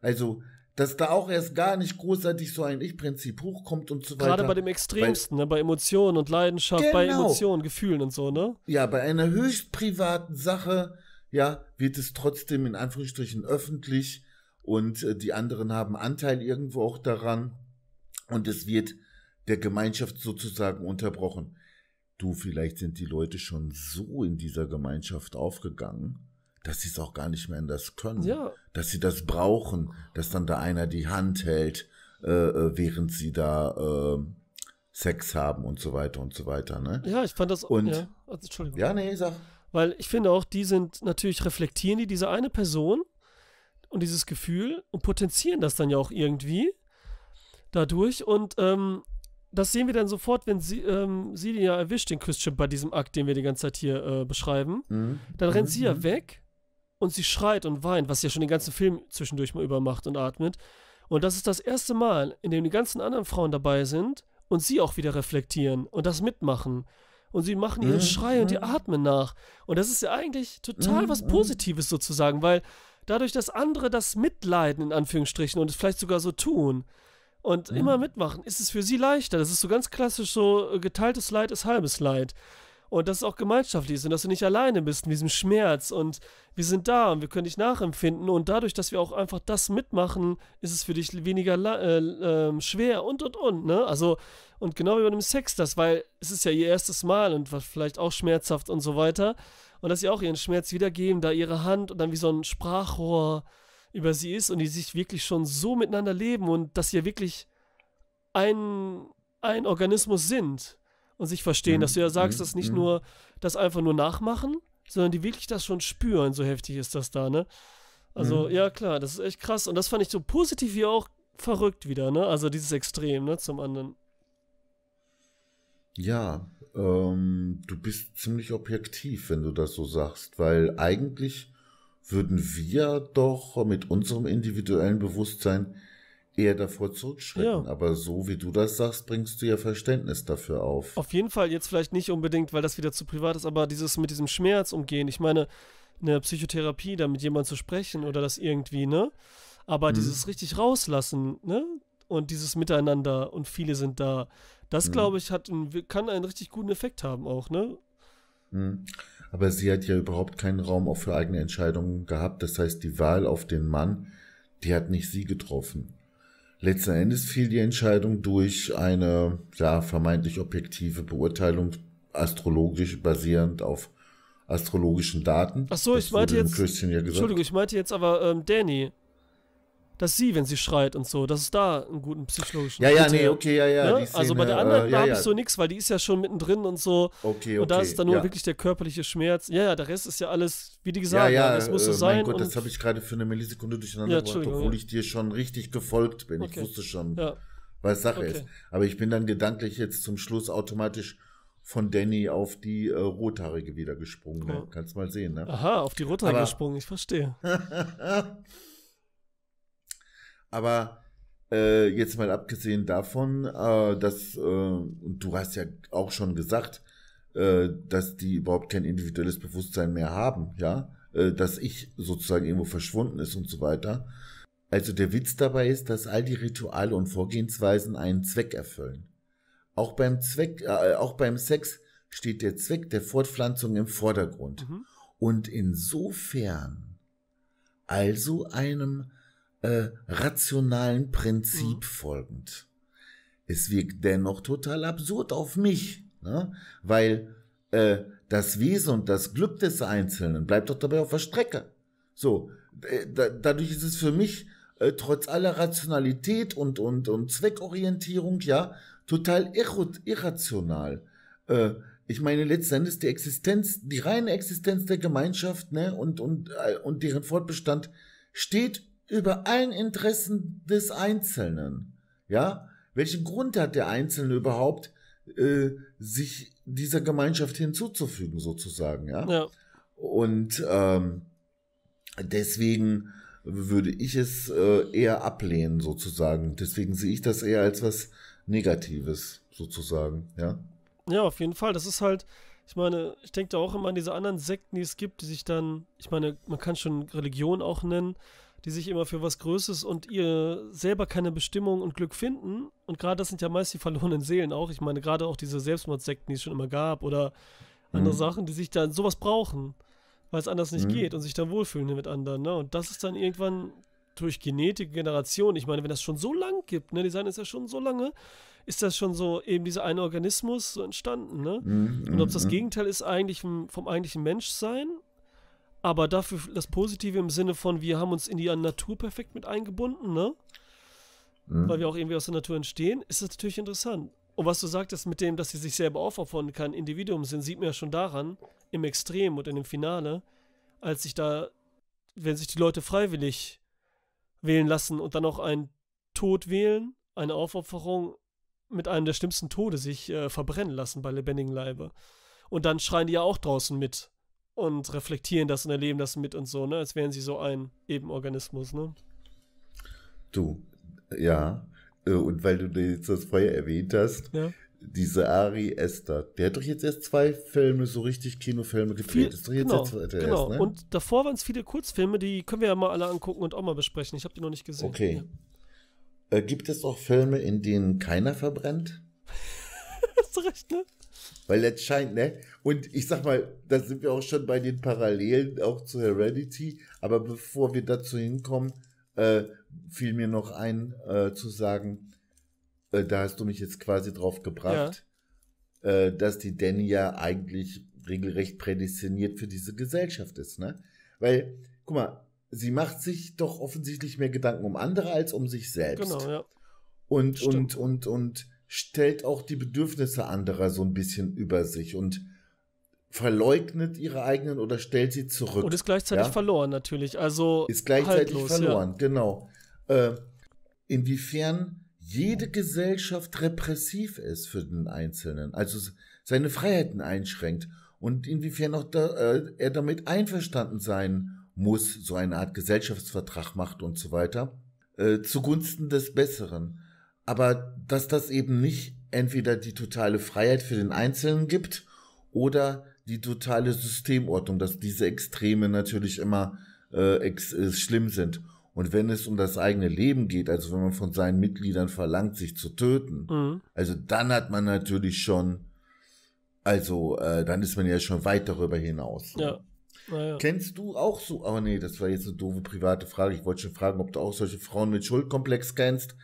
Also dass da auch erst gar nicht großartig so ein Ich-Prinzip hochkommt und so weiter. Gerade bei dem Extremsten, bei, ne? bei Emotionen und Leidenschaft, genau. bei Emotionen, Gefühlen und so, ne? Ja, bei einer höchst privaten Sache, ja, wird es trotzdem in Anführungsstrichen öffentlich und äh, die anderen haben Anteil irgendwo auch daran und es wird der Gemeinschaft sozusagen unterbrochen. Du, vielleicht sind die Leute schon so in dieser Gemeinschaft aufgegangen, dass sie es auch gar nicht mehr anders können. Ja. Dass sie das brauchen, dass dann da einer die Hand hält, äh, äh während sie da äh, Sex haben und so weiter und so weiter. Ne? Ja, ich fand das. Und, ja, also, Entschuldigung. Ja, nee, sag. Weil ich finde auch, die sind natürlich reflektieren die diese eine Person und dieses Gefühl und potenzieren das dann ja auch irgendwie dadurch. Und ähm, das sehen wir dann sofort, wenn sie, ähm, sie den ja erwischt, den Küsschen bei diesem Akt, den wir die ganze Zeit hier äh, beschreiben. Mhm. Dann rennt mhm. sie ja mhm. weg und sie schreit und weint, was sie ja schon den ganzen Film zwischendurch mal übermacht und atmet. Und das ist das erste Mal, in dem die ganzen anderen Frauen dabei sind und sie auch wieder reflektieren und das mitmachen. Und sie machen ihren mhm. Schrei und ihr mhm. Atmen nach. Und das ist ja eigentlich total mhm. was mhm. Positives sozusagen, weil dadurch, dass andere das mitleiden, in Anführungsstrichen, und es vielleicht sogar so tun und mhm. immer mitmachen, ist es für sie leichter. Das ist so ganz klassisch so, äh, geteiltes Leid ist halbes Leid und dass es auch gemeinschaftlich ist und dass du nicht alleine bist in diesem Schmerz und wir sind da und wir können dich nachempfinden und dadurch, dass wir auch einfach das mitmachen, ist es für dich weniger äh, äh, schwer und und und, ne? Also und genau wie bei einem Sex das, weil es ist ja ihr erstes Mal und vielleicht auch schmerzhaft und so weiter und dass sie auch ihren Schmerz wiedergeben, da ihre Hand und dann wie so ein Sprachrohr über sie ist und die sich wirklich schon so miteinander leben und dass sie ja wirklich ein, ein Organismus sind und sich verstehen, mhm. dass du ja sagst, mhm. dass nicht mhm. nur das einfach nur nachmachen, sondern die wirklich das schon spüren, so heftig ist das da, ne? Also, mhm. ja, klar, das ist echt krass. Und das fand ich so positiv wie auch verrückt wieder, ne? Also dieses Extrem, ne, zum anderen. Ja, ähm, du bist ziemlich objektiv, wenn du das so sagst, weil eigentlich würden wir doch mit unserem individuellen Bewusstsein eher davor zurückschrecken. Ja. Aber so wie du das sagst, bringst du ja Verständnis dafür auf. Auf jeden Fall, jetzt vielleicht nicht unbedingt, weil das wieder zu privat ist, aber dieses mit diesem Schmerz umgehen. Ich meine, eine Psychotherapie, da mit jemandem zu sprechen oder das irgendwie, ne? Aber hm. dieses richtig rauslassen, ne? Und dieses Miteinander und viele sind da. Das, hm. glaube ich, hat einen, kann einen richtig guten Effekt haben auch, ne? Mhm. Aber sie hat ja überhaupt keinen Raum auch für eigene Entscheidungen gehabt. Das heißt, die Wahl auf den Mann, die hat nicht sie getroffen. Letzten Endes fiel die Entscheidung durch eine ja, vermeintlich objektive Beurteilung astrologisch basierend auf astrologischen Daten. Ach so, das ich meinte jetzt. Ja Entschuldigung, ich meinte jetzt aber ähm, Danny dass sie, wenn sie schreit und so, dass es da einen guten psychologischen. Ja, ja, Kriterium. nee, okay, ja, ja. Ne? Szene, also bei der anderen äh, ja, habe ich so nichts, weil die ist ja schon mittendrin und so. Okay, okay. Und da ist dann nur ja. wirklich der körperliche Schmerz. Ja, ja, der Rest ist ja alles, wie die gesagt ja, ja, es muss so äh, sein. Mein Gott, das habe ich gerade für eine Millisekunde durcheinander gebracht, obwohl ich dir schon richtig gefolgt bin. Okay. Ich wusste schon, was Sache okay. ist. Aber ich bin dann gedanklich jetzt zum Schluss automatisch von Danny auf die äh, Rothaarige wieder gesprungen. Ne? Kannst mal sehen, ne? Aha, auf die Rothaarige gesprungen, ich verstehe. <laughs> Aber äh, jetzt mal abgesehen davon, äh, dass, äh, und du hast ja auch schon gesagt, äh, dass die überhaupt kein individuelles Bewusstsein mehr haben, ja, äh, dass ich sozusagen irgendwo verschwunden ist und so weiter. Also der Witz dabei ist, dass all die Rituale und Vorgehensweisen einen Zweck erfüllen. Auch beim Zweck, äh, auch beim Sex steht der Zweck der Fortpflanzung im Vordergrund. Mhm. Und insofern also einem äh, rationalen Prinzip mhm. folgend. Es wirkt dennoch total absurd auf mich, ne? weil äh, das Wesen und das Glück des Einzelnen bleibt doch dabei auf der Strecke. So, äh, da, dadurch ist es für mich äh, trotz aller Rationalität und, und, und Zweckorientierung ja total irrational. Äh, ich meine, letztendlich die Existenz, die reine Existenz der Gemeinschaft ne, und, und, äh, und deren Fortbestand steht über allen Interessen des Einzelnen. Ja, welchen Grund hat der Einzelne überhaupt, äh, sich dieser Gemeinschaft hinzuzufügen, sozusagen, ja? ja. Und ähm, deswegen würde ich es äh, eher ablehnen, sozusagen. Deswegen sehe ich das eher als was Negatives, sozusagen, ja. Ja, auf jeden Fall. Das ist halt, ich meine, ich denke da auch immer an diese anderen Sekten, die es gibt, die sich dann, ich meine, man kann schon Religion auch nennen, die sich immer für was Größeres und ihr selber keine Bestimmung und Glück finden. Und gerade das sind ja meist die verlorenen Seelen auch. Ich meine, gerade auch diese Selbstmordsekten, die es schon immer gab oder andere mhm. Sachen, die sich dann sowas brauchen, weil es anders nicht mhm. geht und sich dann wohlfühlen mit anderen. Ne? Und das ist dann irgendwann durch Genetik, Generation. Ich meine, wenn das schon so lang gibt, ne, Design ist ja schon so lange, ist das schon so eben dieser eine Organismus so entstanden, ne? Mhm, und ob es das mhm. Gegenteil ist eigentlich vom, vom eigentlichen Menschsein aber dafür das Positive im Sinne von, wir haben uns in die Natur perfekt mit eingebunden, ne? Mhm. Weil wir auch irgendwie aus der Natur entstehen, ist das natürlich interessant. Und was du sagtest mit dem, dass sie sich selber aufopfern kann, Individuum sind, sieht man ja schon daran, im Extrem und in dem Finale, als sich da, wenn sich die Leute freiwillig wählen lassen und dann auch einen Tod wählen, eine Aufopferung mit einem der schlimmsten Tode sich äh, verbrennen lassen bei lebendigem Leibe. Und dann schreien die ja auch draußen mit und reflektieren das und erleben das mit und so, ne? Als wären sie so ein eben Organismus, ne? Du, ja. Äh, und weil du jetzt das vorher erwähnt hast, ja. diese Ari Esther, der hat doch jetzt erst zwei Filme, so richtig Kinofilme gedreht. Ist doch jetzt genau, jetzt der genau. Erst, ne? Und davor waren es viele Kurzfilme, die können wir ja mal alle angucken und auch mal besprechen. Ich habe die noch nicht gesehen. Okay. Ja. Äh, gibt es auch Filme, in denen keiner verbrennt? <laughs> hast du recht, ne? Weil jetzt scheint, ne? Und ich sag mal, da sind wir auch schon bei den Parallelen auch zu Heredity. Aber bevor wir dazu hinkommen, äh, fiel mir noch ein äh, zu sagen, äh, da hast du mich jetzt quasi drauf gebracht, ja. Äh, dass die Danny ja eigentlich regelrecht prädestiniert für diese Gesellschaft ist, ne? Weil, guck mal, sie macht sich doch offensichtlich mehr Gedanken um andere als um sich selbst. Genau, ja. Und, und, und, und stellt auch die Bedürfnisse anderer so ein bisschen über sich und verleugnet ihre eigenen oder stellt sie zurück. Und ist gleichzeitig ja? verloren natürlich. Also ist gleichzeitig haltlos, verloren, ja. genau. Äh, inwiefern jede Gesellschaft repressiv ist für den Einzelnen, also seine Freiheiten einschränkt und inwiefern auch da, äh, er damit einverstanden sein muss, so eine Art Gesellschaftsvertrag macht und so weiter, äh, zugunsten des Besseren. Aber dass das eben nicht entweder die totale Freiheit für den Einzelnen gibt oder die totale Systemordnung, dass diese Extreme natürlich immer äh, ex äh, schlimm sind. Und wenn es um das eigene Leben geht, also wenn man von seinen Mitgliedern verlangt, sich zu töten, mhm. also dann hat man natürlich schon, also äh, dann ist man ja schon weit darüber hinaus. Ja. ja. Kennst du auch so, aber nee, das war jetzt eine doofe private Frage. Ich wollte schon fragen, ob du auch solche Frauen mit Schuldkomplex kennst.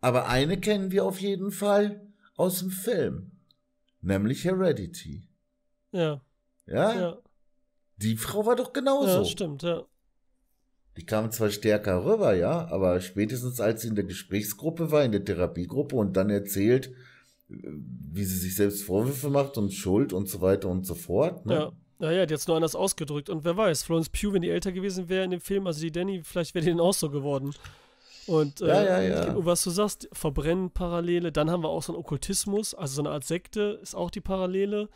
Aber eine kennen wir auf jeden Fall aus dem Film, nämlich Heredity. Ja. Ja? ja. Die Frau war doch genauso. Ja, stimmt, ja. Die kam zwar stärker rüber, ja, aber spätestens als sie in der Gesprächsgruppe war, in der Therapiegruppe und dann erzählt, äh, wie sie sich selbst Vorwürfe macht und Schuld und so weiter und so fort. Ne? Ja. Naja, die hat es nur anders ausgedrückt. Und wer weiß, Florence Pugh, wenn die älter gewesen wäre in dem Film, also die Danny, vielleicht wäre die dann auch so geworden. Und äh, ja, ja, ja. was du sagst, verbrennen Parallele. Dann haben wir auch so einen Okkultismus, also so eine Art Sekte ist auch die Parallele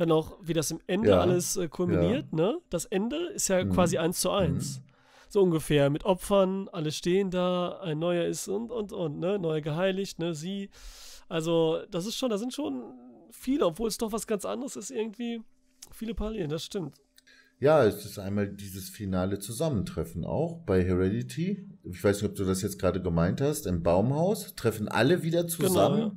dann auch, wie das im Ende ja. alles äh, kulminiert, ja. ne? Das Ende ist ja mhm. quasi eins zu mhm. eins. Mhm. So ungefähr. Mit Opfern, alle stehen da, ein neuer ist und und und, ne? Neuer geheiligt, ne? Sie. Also, das ist schon, da sind schon viele, obwohl es doch was ganz anderes ist, irgendwie. Viele Parallelen, das stimmt. Ja, es ist einmal dieses finale Zusammentreffen auch bei Heredity. Ich weiß nicht, ob du das jetzt gerade gemeint hast. Im Baumhaus treffen alle wieder genau, zusammen. Genau, ja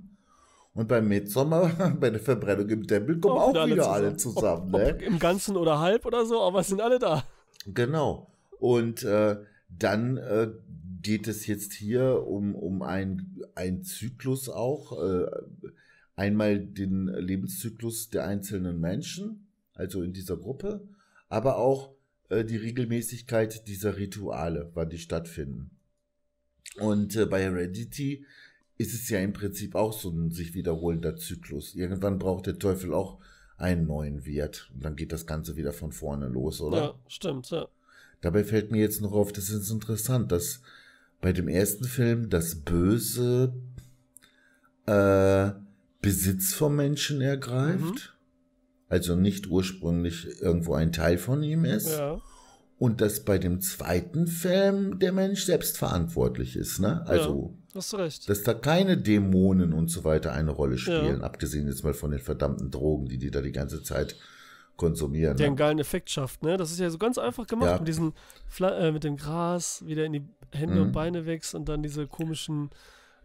und beim Mitsommer, <laughs> bei der Verbrennung im Tempel, kommen auch, auch wieder alle zusammen. Alle zusammen ob, ne? ob Im Ganzen oder halb oder so, aber es sind alle da. Genau. Und äh, dann äh, geht es jetzt hier um, um einen Zyklus auch. Äh, einmal den Lebenszyklus der einzelnen Menschen, also in dieser Gruppe, aber auch äh, die Regelmäßigkeit dieser Rituale, wann die stattfinden. Und äh, bei Heredity ist es ja im Prinzip auch so ein sich wiederholender Zyklus. Irgendwann braucht der Teufel auch einen neuen Wert und dann geht das Ganze wieder von vorne los, oder? Ja, stimmt, ja. Dabei fällt mir jetzt noch auf, das ist interessant, dass bei dem ersten Film das Böse äh, Besitz vom Menschen ergreift, mhm. also nicht ursprünglich irgendwo ein Teil von ihm ist. Ja. Und dass bei dem zweiten Film der Mensch selbst verantwortlich ist, ne? Also ja Hast du recht. Dass da keine Dämonen und so weiter eine Rolle spielen, ja. abgesehen jetzt mal von den verdammten Drogen, die die da die ganze Zeit konsumieren. Der ne? einen geilen Effekt schafft, ne? Das ist ja so ganz einfach gemacht ja. mit diesem Fla äh, mit dem Gras wieder in die Hände mhm. und Beine wächst und dann diese komischen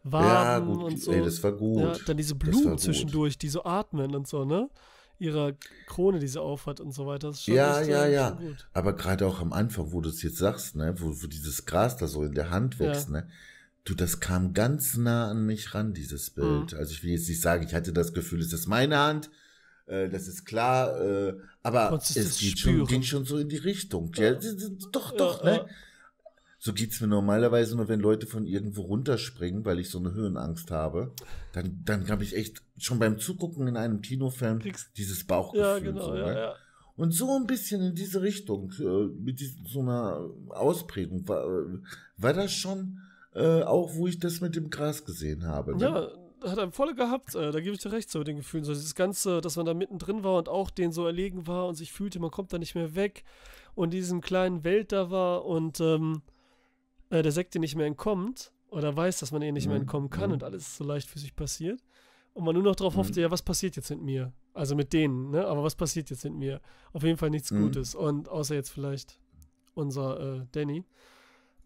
Waben ja, gut. und so. Ey, das war gut. Ja, dann diese Blumen zwischendurch, die so atmen und so, ne? Ihrer Krone, die sie aufhat und so weiter. Das ist schon ja, echt, ja, äh, ja. Aber gerade auch am Anfang, wo du es jetzt sagst, ne? Wo, wo, dieses Gras da so in der Hand wächst, ne? Du, das kam ganz nah an mich ran, dieses mhm. Bild. Mhm. Also ich will jetzt nicht sagen, ich hatte das Gefühl, es ist meine Hand, äh, das ist klar, äh, aber es geht schon, ging schon so in die Richtung. Ja. ja doch, doch, ja, ne? Ja. So geht's mir normalerweise nur, wenn Leute von irgendwo runterspringen, weil ich so eine Höhenangst habe. Dann, dann habe ich echt schon beim Zugucken in einem Kinofilm dieses Bauchgefühl. Ja, genau, so, ne? ja, ne? ja. Und so ein bisschen in diese Richtung, äh, mit so einer Ausprägung, war, war das schon äh, auch wo ich das mit dem Gras gesehen habe. Ne? Ja, hat er volle gehabt, äh, da gebe ich dir recht so mit den Gefühlen. So dieses Ganze, dass man da mittendrin war und auch den so erlegen war und sich fühlte, man kommt da nicht mehr weg und diesen kleinen Welt da war und ähm, äh, der Sekte nicht mehr entkommt oder weiß, dass man ihr eh nicht mhm. mehr entkommen kann mhm. und alles so leicht für sich passiert. Und man nur noch darauf mhm. hoffte, ja, was passiert jetzt mit mir? Also mit denen, ne? Aber was passiert jetzt mit mir? Auf jeden Fall nichts mhm. Gutes. Und außer jetzt vielleicht unser äh, Danny.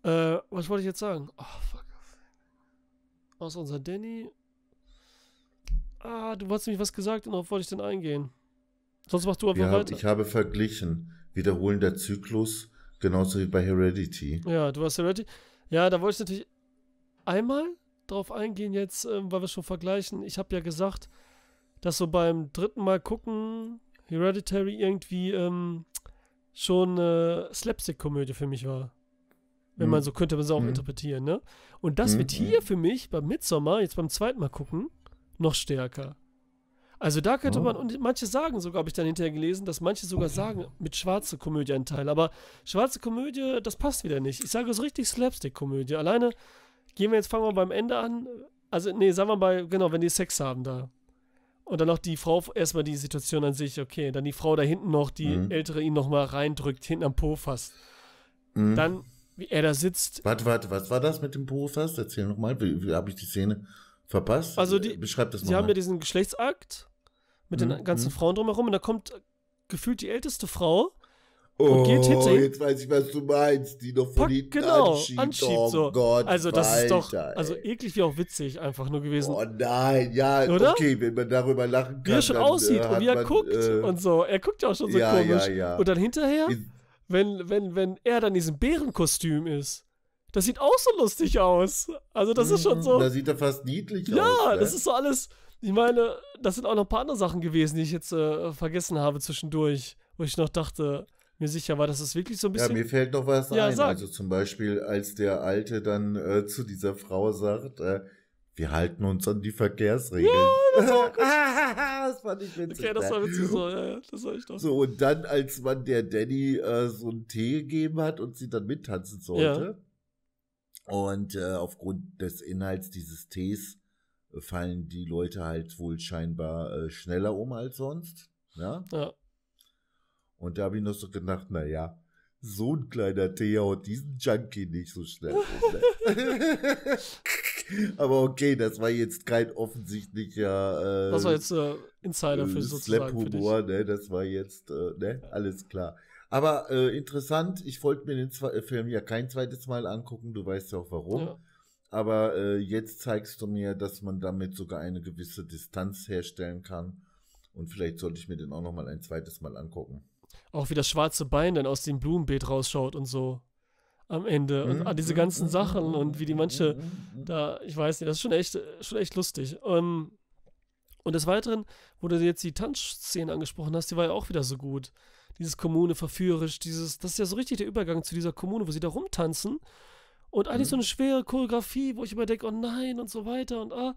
Äh, was wollte ich jetzt sagen? Oh, fuck. Aus unser Danny. Ah, du hast nämlich was gesagt und darauf wollte ich denn eingehen. Sonst machst du einfach hab, weiter. Ich habe verglichen. Wiederholender Zyklus, genauso wie bei Heredity. Ja, du hast Heredity. Ja, da wollte ich natürlich einmal drauf eingehen jetzt, ähm, weil wir schon vergleichen. Ich habe ja gesagt, dass so beim dritten Mal gucken Hereditary irgendwie ähm, schon eine äh, Slapstick-Komödie für mich war. Wenn mhm. man so könnte man es auch mhm. interpretieren, ne? Und das mhm. wird hier mhm. für mich beim Midsommer jetzt beim zweiten Mal gucken, noch stärker. Also da könnte oh. man, und manche sagen sogar, habe ich dann hinterher gelesen, dass manche sogar sagen, mit schwarze Komödie ein Teil. Aber schwarze Komödie, das passt wieder nicht. Ich sage es so richtig Slapstick-Komödie. Alleine gehen wir jetzt, fangen wir beim Ende an. Also, nee, sagen wir bei, genau, wenn die Sex haben da. Und dann noch die Frau, erstmal die Situation an sich, okay. Dann die Frau da hinten noch, die mhm. ältere ihn nochmal reindrückt, hinten am Po fasst. Mhm. Dann wie er da sitzt. Warte, warte, was war das mit dem Purifast? Erzähl nochmal, wie, wie habe ich die Szene verpasst? Also, die, Beschreib das sie haben ja diesen Geschlechtsakt mit mhm. den mhm. ganzen Frauen drumherum und da kommt gefühlt die älteste Frau und oh, geht hinter jetzt weiß ich, was du meinst, die noch von Pack, hinten genau, anschiebt. anschiebt oh so. Gott, also das Alter, ist doch, also eklig wie auch witzig einfach nur gewesen. Oh nein, ja, Oder? okay, wenn man darüber lachen kann. Wie er schon dann, äh, aussieht und wie er man, guckt äh, und so. Er guckt ja auch schon so ja, komisch. Ja, ja. Und dann hinterher, wenn, wenn, wenn er dann in diesem Bärenkostüm ist. Das sieht auch so lustig aus. Also, das ist schon mhm. so. Da sieht er fast niedlich ja, aus. Ja, ne? das ist so alles. Ich meine, das sind auch noch ein paar andere Sachen gewesen, die ich jetzt äh, vergessen habe zwischendurch, wo ich noch dachte, mir sicher war, dass es wirklich so ein bisschen. Ja, mir fällt noch was ja, ein. Sag. Also zum Beispiel, als der Alte dann äh, zu dieser Frau sagt, äh, wir halten uns an die Verkehrsregeln. Ja, das war gut. <laughs> das fand ich witzig. Okay, das ne? war witzig so, ja, das war ich doch. So, und dann, als man der Danny äh, so einen Tee gegeben hat und sie dann mittanzen sollte, ja. und äh, aufgrund des Inhalts dieses Tees äh, fallen die Leute halt wohl scheinbar äh, schneller um als sonst. Ja. Ne? ja. Und da habe ich noch so gedacht, na ja, so ein kleiner Tee haut diesen Junkie nicht so schnell um. Ne? <laughs> <laughs> <laughs> Aber okay, das war jetzt kein offensichtlicher. Äh, das war jetzt äh, Insider für sozusagen. Slap-Humor, ne? Das war jetzt, äh, ne? Alles klar. Aber äh, interessant, ich wollte mir den Zwe äh, Film ja kein zweites Mal angucken, du weißt ja auch warum. Ja. Aber äh, jetzt zeigst du mir, dass man damit sogar eine gewisse Distanz herstellen kann. Und vielleicht sollte ich mir den auch nochmal ein zweites Mal angucken. Auch wie das schwarze Bein dann aus dem Blumenbeet rausschaut und so am Ende und all ah, diese ganzen Sachen und wie die manche da, ich weiß nicht, das ist schon echt, schon echt lustig. Ähm, und des Weiteren, wo du jetzt die Tanzszene angesprochen hast, die war ja auch wieder so gut. Dieses Kommune verführerisch, dieses, das ist ja so richtig der Übergang zu dieser Kommune, wo sie da rumtanzen und eigentlich so eine schwere Choreografie, wo ich immer denke, oh nein und so weiter und ah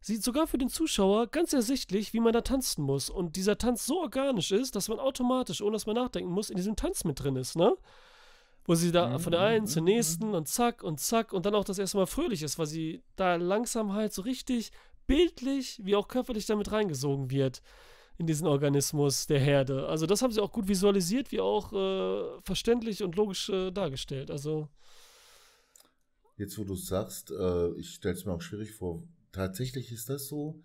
sieht sogar für den Zuschauer ganz ersichtlich, wie man da tanzen muss. Und dieser Tanz so organisch ist, dass man automatisch, ohne dass man nachdenken muss, in diesem Tanz mit drin ist, ne? wo sie da von der einen zur mhm, mhm, nächsten mhm. und zack und zack und dann auch das erste Mal fröhlich ist, weil sie da langsam halt so richtig bildlich wie auch körperlich damit reingesogen wird in diesen Organismus der Herde. Also das haben sie auch gut visualisiert, wie auch äh, verständlich und logisch äh, dargestellt. Also jetzt, wo du sagst, äh, ich stelle es mir auch schwierig vor. Tatsächlich ist das so,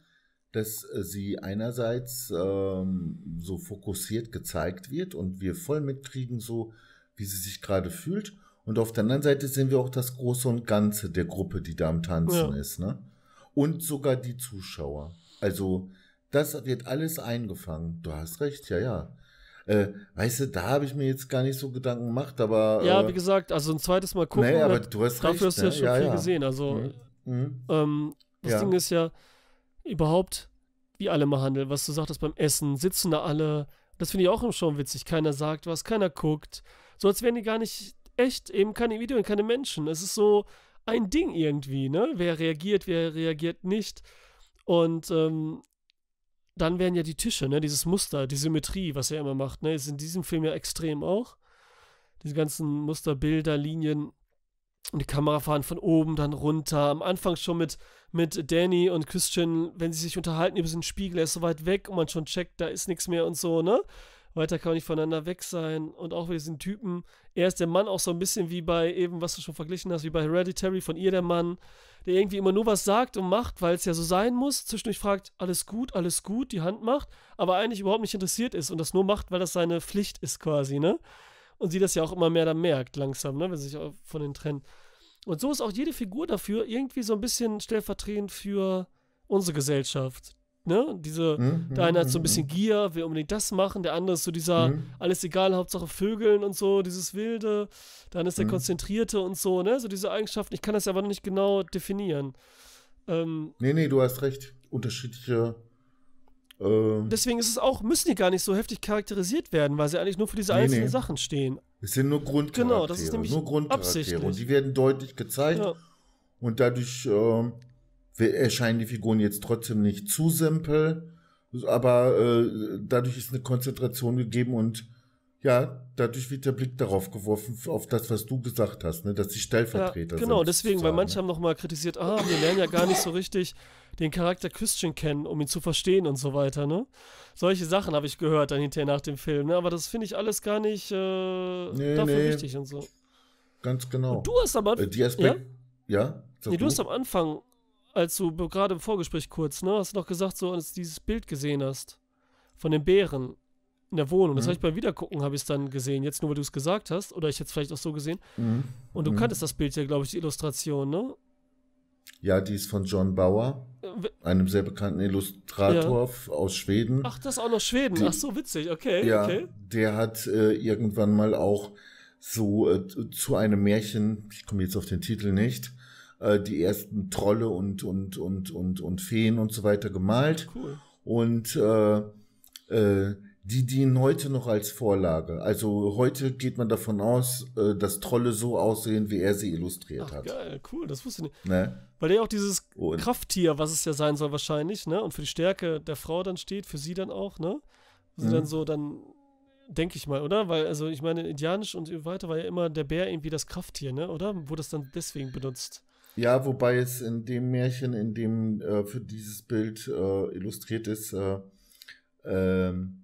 dass äh, sie einerseits ähm, so fokussiert gezeigt wird und wir voll mitkriegen so wie sie sich gerade fühlt. Und auf der anderen Seite sehen wir auch das Große und Ganze der Gruppe, die da am Tanzen ja. ist. Ne? Und sogar die Zuschauer. Also das wird alles eingefangen. Du hast recht, ja, ja. Äh, weißt du, da habe ich mir jetzt gar nicht so Gedanken gemacht, aber. Äh, ja, wie gesagt, also ein zweites Mal gucken. Nee, aber halt du hast dafür recht, hast du ne? ja schon ja, viel ja. gesehen. Also, mhm. mhm. ähm, das ja. Ding ist ja überhaupt, wie alle mal handeln, was du sagtest beim Essen, sitzen da alle. Das finde ich auch schon witzig. Keiner sagt was, keiner guckt so als wären die gar nicht echt, eben keine Videos, keine Menschen. Es ist so ein Ding irgendwie, ne? Wer reagiert, wer reagiert nicht. Und ähm, dann werden ja die Tische, ne? Dieses Muster, die Symmetrie, was er immer macht, ne? Ist in diesem Film ja extrem auch. Diese ganzen Muster, Bilder, Linien. Und die Kamera fahren von oben, dann runter. Am Anfang schon mit, mit Danny und Christian, wenn sie sich unterhalten über den Spiegel, er ist so weit weg und man schon checkt, da ist nichts mehr und so, ne? weiter kann man nicht voneinander weg sein. Und auch wieder diesen Typen, er ist der Mann auch so ein bisschen wie bei eben, was du schon verglichen hast, wie bei Hereditary, von ihr der Mann, der irgendwie immer nur was sagt und macht, weil es ja so sein muss, zwischendurch fragt, alles gut, alles gut, die Hand macht, aber eigentlich überhaupt nicht interessiert ist und das nur macht, weil das seine Pflicht ist quasi, ne? Und sie das ja auch immer mehr dann merkt, langsam, ne, wenn sie sich auch von den trennt. Und so ist auch jede Figur dafür irgendwie so ein bisschen stellvertretend für unsere Gesellschaft, ne, diese, mhm, mhm. der eine hat so ein mhm, bisschen mhm. Gier, will unbedingt das machen, der andere ist so dieser, mhm. alles egal, Hauptsache Vögeln und so, dieses Wilde, dann ist der mhm. Konzentrierte und so, ne, so diese Eigenschaften, ich kann das aber noch nicht genau definieren. Ähm, nee, nee, du hast recht, unterschiedliche. Ähm, deswegen ist es auch, müssen die gar nicht so heftig charakterisiert werden, weil sie eigentlich nur für diese nee, einzelnen nee. Sachen stehen. Es sind nur Grundcharaktere. Genau, das ist nämlich nur Grundcharaktere. Und die werden deutlich gezeigt. Ja. Und dadurch ähm, erscheinen die Figuren jetzt trotzdem nicht zu simpel, aber äh, dadurch ist eine Konzentration gegeben und ja, dadurch wird der Blick darauf geworfen, auf das, was du gesagt hast, ne? dass sie Stellvertreter ja, genau, sind, deswegen, weil manche haben nochmal kritisiert, ah, wir lernen ja gar nicht so richtig den Charakter Christian kennen, um ihn zu verstehen und so weiter, ne? Solche Sachen habe ich gehört dann hinterher nach dem Film, ne? Aber das finde ich alles gar nicht äh, nee, dafür nee. wichtig und so. Ganz genau. Und du hast aber... Äh, die Aspekt, ja? ja? Nee, du hast am Anfang als du gerade im Vorgespräch kurz, ne, hast du noch gesagt, so als du dieses Bild gesehen hast von den Bären in der Wohnung. Das habe mhm. ich beim Wiedergucken habe ich es dann gesehen. Jetzt nur, weil du es gesagt hast, oder ich hätte es vielleicht auch so gesehen. Mhm. Und du mhm. kanntest das Bild ja, glaube ich, die Illustration, ne? Ja, die ist von John Bauer, äh, einem sehr bekannten Illustrator ja. aus Schweden. Ach, das ist auch noch Schweden. Die, Ach so, witzig, okay. Ja, okay. der hat äh, irgendwann mal auch so äh, zu einem Märchen, ich komme jetzt auf den Titel nicht, äh, die ersten Trolle und, und, und, und, und Feen und so weiter gemalt. Cool. Und äh, äh, die dienen heute noch als Vorlage. Also heute geht man davon aus, äh, dass Trolle so aussehen, wie er sie illustriert Ach, hat. Geil, cool, das wusste ich nicht. Ne? Weil der ja auch dieses und. Krafttier, was es ja sein soll wahrscheinlich, ne? Und für die Stärke der Frau dann steht, für sie dann auch, ne? Sie mhm. dann so, dann denke ich mal, oder? Weil, also ich meine, indianisch und so weiter war ja immer der Bär irgendwie das Krafttier, ne? Oder? Wurde das dann deswegen benutzt? Ja, wobei es in dem Märchen, in dem äh, für dieses Bild äh, illustriert ist, äh, ähm,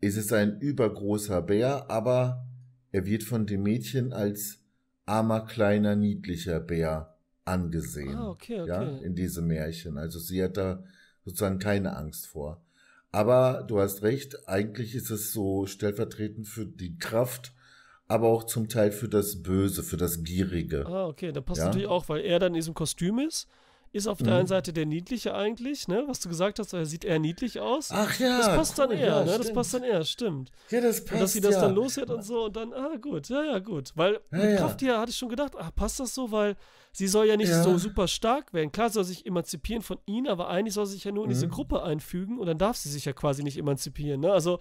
es ist ein übergroßer Bär, aber er wird von dem Mädchen als armer, kleiner, niedlicher Bär angesehen. Ah, okay, okay. Ja, in diesem Märchen. Also sie hat da sozusagen keine Angst vor. Aber du hast recht, eigentlich ist es so stellvertretend für die Kraft aber auch zum Teil für das Böse, für das Gierige. Ah, okay, da passt ja? natürlich auch, weil er dann in diesem Kostüm ist ist auf der mhm. einen Seite der Niedliche eigentlich, ne? Was du gesagt hast, er sieht eher niedlich aus. Ach ja. Das passt cool, dann eher, ja, ne? Stimmt. Das passt dann eher, stimmt. Ja, das passt. Und dass sie das ja. dann loshört und so und dann, ah, gut, ja, ja, gut. Weil ja, mit ja. Kraft hier hatte ich schon gedacht, ah, passt das so, weil sie soll ja nicht ja. so super stark werden. Klar soll sich emanzipieren von ihnen, aber eigentlich soll sie sich ja nur in diese mhm. Gruppe einfügen und dann darf sie sich ja quasi nicht emanzipieren, ne? Also,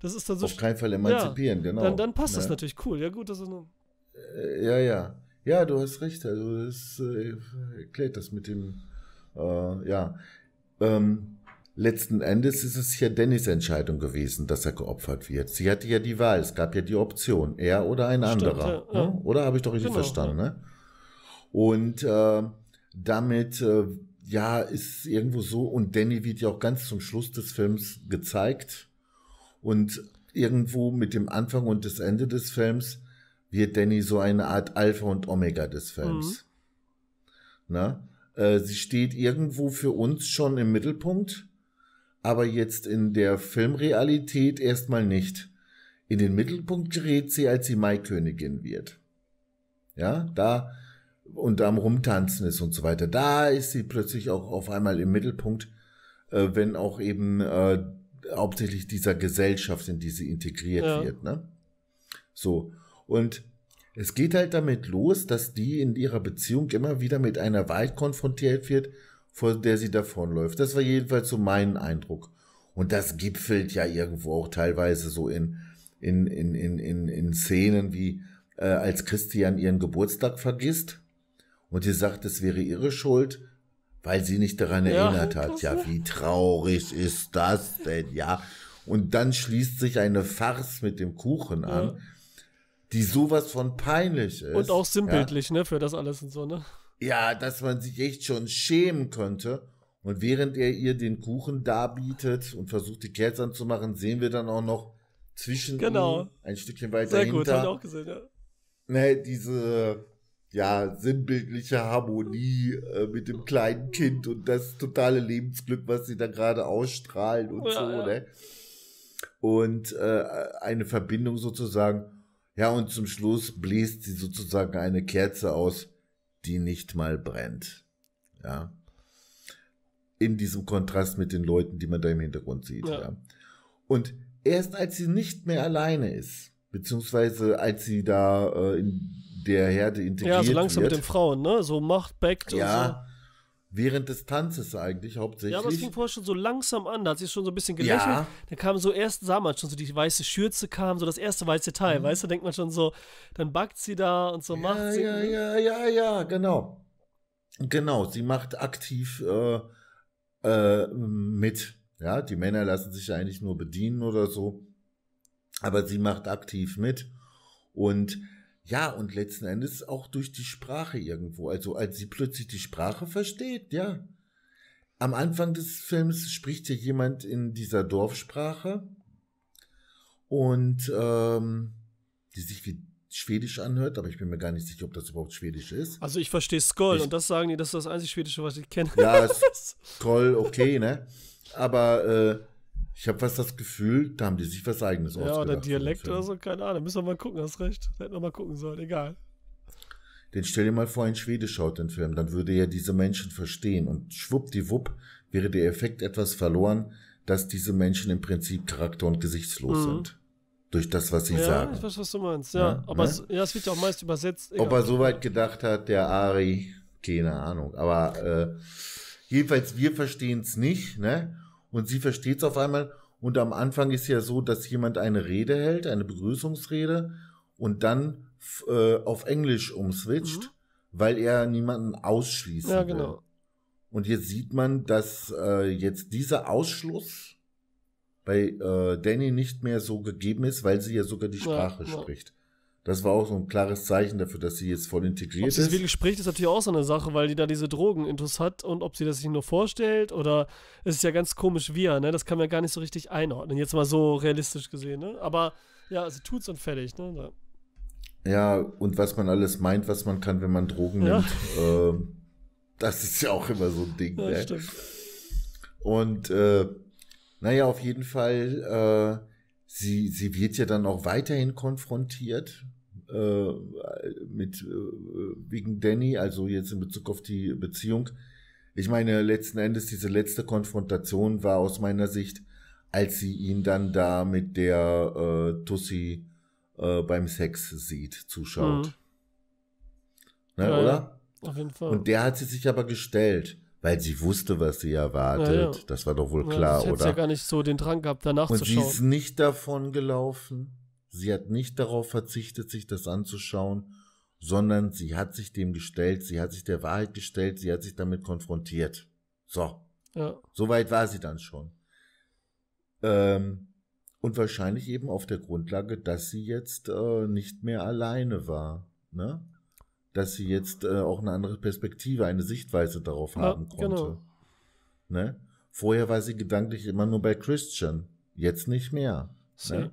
das ist dann so. Auf keinen Fall emanzipieren, genau. Dann, dann passt ne? das natürlich cool. Ja, gut, das ist eine. Äh, ja, ja. Ja, du hast recht. Also das äh, erklärt das mit dem, äh, ja. Ähm, letzten Endes ist es ja Dennis Entscheidung gewesen, dass er geopfert wird. Sie hatte ja die Wahl, es gab ja die Option, er oder ein Stimmt, anderer. Ja, ne? ja. Oder habe ich doch richtig genau, verstanden, ja. ne? Und äh, damit, äh, ja, ist irgendwo so, und Danny wird ja auch ganz zum Schluss des Films gezeigt. Und irgendwo mit dem Anfang und das Ende des Films wird Danny so eine Art Alpha und Omega des Films. Mhm. Na? Äh, sie steht irgendwo für uns schon im Mittelpunkt, aber jetzt in der Filmrealität erstmal nicht. In den Mittelpunkt gerät sie, als sie Maikönigin wird. Ja, da und am Rumtanzen ist und so weiter. Da ist sie plötzlich auch auf einmal im Mittelpunkt, äh, wenn auch eben äh, hauptsächlich dieser Gesellschaft, in die sie integriert ja. wird. Ne? So. Und es geht halt damit los, dass die in ihrer Beziehung immer wieder mit einer Wahrheit konfrontiert wird, vor der sie davonläuft. Das war jedenfalls so mein Eindruck. Und das gipfelt ja irgendwo auch teilweise so in, in, in, in, in, in Szenen wie, äh, als Christian ihren Geburtstag vergisst und sie sagt, es wäre ihre Schuld, weil sie nicht daran ja, erinnert hat. Ja, wie traurig ist das denn, ja? Und dann schließt sich eine Farce mit dem Kuchen an. Ja die sowas von peinlich ist. Und auch sinnbildlich, ja. ne, für das alles und so, ne? Ja, dass man sich echt schon schämen könnte. Und während er ihr den Kuchen darbietet und versucht, die Kerze anzumachen, sehen wir dann auch noch zwischen genau. ein Stückchen weiter Sehr gut, habe ich auch gesehen, ja. Ne, diese ja, sinnbildliche Harmonie äh, mit dem kleinen Kind und das totale Lebensglück, was sie da gerade ausstrahlen und ja, so, ja. ne? Und äh, eine Verbindung sozusagen ja, und zum Schluss bläst sie sozusagen eine Kerze aus, die nicht mal brennt. Ja. In diesem Kontrast mit den Leuten, die man da im Hintergrund sieht. Ja. ja. Und erst als sie nicht mehr alleine ist, beziehungsweise als sie da äh, in der Herde integriert wird. Ja, so langsam wird, mit den Frauen, ne? So Macht, Backt ja, und so Während des Tanzes eigentlich hauptsächlich. Ja, aber es fing vorher schon so langsam an, da hat sie schon so ein bisschen gelächelt. Ja. Dann kam so erst, sah man schon so die weiße Schürze kam, so das erste weiße Teil, mhm. weißt du, denkt man schon so, dann backt sie da und so ja, macht sie. Ja, ja, ja, ja, genau. Genau, sie macht aktiv äh, äh, mit. Ja, die Männer lassen sich eigentlich nur bedienen oder so. Aber sie macht aktiv mit. Und ja, und letzten Endes auch durch die Sprache irgendwo. Also als sie plötzlich die Sprache versteht, ja. Am Anfang des Films spricht ja jemand in dieser Dorfsprache und ähm, die sich wie Schwedisch anhört, aber ich bin mir gar nicht sicher, ob das überhaupt Schwedisch ist. Also ich verstehe Skoll ich, und das sagen die, das ist das einzige Schwedische, was ich kenne. Ja, <laughs> Skoll, okay, ne? Aber äh, ich habe fast das Gefühl, da haben die sich was eigenes ja, Ja, oder Dialekt oder so, keine Ahnung. Müssen wir mal gucken, hast recht. Hätten wir mal gucken sollen, egal. Den stell dir mal vor, ein Schwede schaut den Film, dann würde er diese Menschen verstehen und schwuppdiwupp wäre der Effekt etwas verloren, dass diese Menschen im Prinzip charakter- und gesichtslos mhm. sind. Durch das, was sie ja, sagen. Ja, ich weiß, was du meinst, ja. ja ne? aber ne? es, ja, es wird ja auch meist übersetzt. Egal. Ob er so weit gedacht hat, der Ari, keine Ahnung. Aber äh, jedenfalls, wir verstehen es nicht, ne? und sie versteht es auf einmal. Und am Anfang ist ja so, dass jemand eine Rede hält, eine Begrüßungsrede und dann äh, auf Englisch umswitcht, mhm. weil er niemanden ausschließt. ja, genau. will. Und jetzt sieht man, dass äh, jetzt dieser Ausschluss bei äh, Danny nicht mehr so gegeben ist, weil sie ja sogar die Sprache ja, ja. spricht. Das war auch so ein klares Zeichen dafür, dass sie jetzt voll integriert ob ist. Ob sie wirklich spricht, ist natürlich auch so eine Sache, weil die da diese Drogenintus hat und ob sie das sich nur vorstellt oder es ist ja ganz komisch wir, ne? Das kann man gar nicht so richtig einordnen, jetzt mal so realistisch gesehen, ne? Aber ja, sie tut's und fertig, ne? Ja, und was man alles meint, was man kann, wenn man Drogen ja. nimmt, äh, das ist ja auch immer so ein Ding, ja, ne? Stimmt. Und äh, naja, auf jeden Fall äh, sie, sie wird ja dann auch weiterhin konfrontiert äh, mit äh, wegen Danny, also jetzt in Bezug auf die Beziehung. Ich meine, letzten Endes, diese letzte Konfrontation war aus meiner Sicht, als sie ihn dann da mit der äh, Tussi äh, beim Sex sieht, zuschaut. Mhm. Ne, ja, oder? Auf jeden Fall. Und der hat sie sich aber gestellt weil sie wusste, was sie erwartet. Ja, ja. Das war doch wohl klar, ja, oder? Sie hat ja gar nicht so den Drang gehabt, danach Und zu schauen. Und sie ist nicht davon gelaufen. Sie hat nicht darauf verzichtet, sich das anzuschauen, sondern sie hat sich dem gestellt, sie hat sich der Wahrheit gestellt, sie hat sich damit konfrontiert. So. Ja. So weit war sie dann schon. Ähm, und wahrscheinlich eben auf der Grundlage, dass sie jetzt äh, nicht mehr alleine war. Ne? dass sie jetzt äh, auch eine andere Perspektive, eine Sichtweise darauf ja, haben konnte. Genau. Ne? Vorher war sie gedanklich immer nur bei Christian, jetzt nicht mehr. Ne?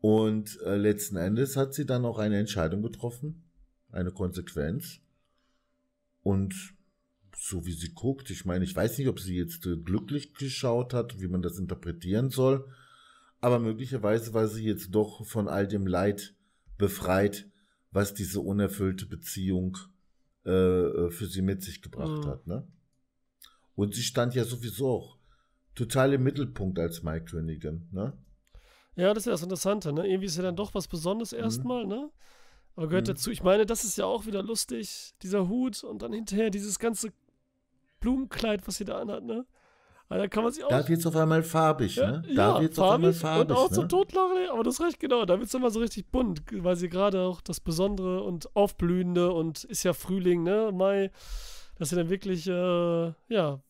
Und äh, letzten Endes hat sie dann auch eine Entscheidung getroffen, eine Konsequenz. Und so wie sie guckt, ich meine, ich weiß nicht, ob sie jetzt äh, glücklich geschaut hat, wie man das interpretieren soll, aber möglicherweise war sie jetzt doch von all dem Leid befreit, was diese unerfüllte Beziehung äh, äh, für sie mit sich gebracht mhm. hat. Ne? Und sie stand ja sowieso auch total im Mittelpunkt als Maikönigin. Ne? Ja, das ist ja das Interessante. Ne? Irgendwie ist ja dann doch was Besonderes mhm. erstmal. Ne? Aber gehört mhm. dazu. Ich meine, das ist ja auch wieder lustig, dieser Hut und dann hinterher dieses ganze Blumenkleid, was sie da anhat. Ne? Weil ah, da kann man sich auch. Da wird es auf einmal farbig, ja, ne? Da ja, wird es auf einmal farbig. Und auch ne? zum Totlachen, aber das ist recht genau. Da wird es immer so richtig bunt, weil sie gerade auch das Besondere und Aufblühende und ist ja Frühling, ne? Mai, dass sie dann wirklich, äh, ja,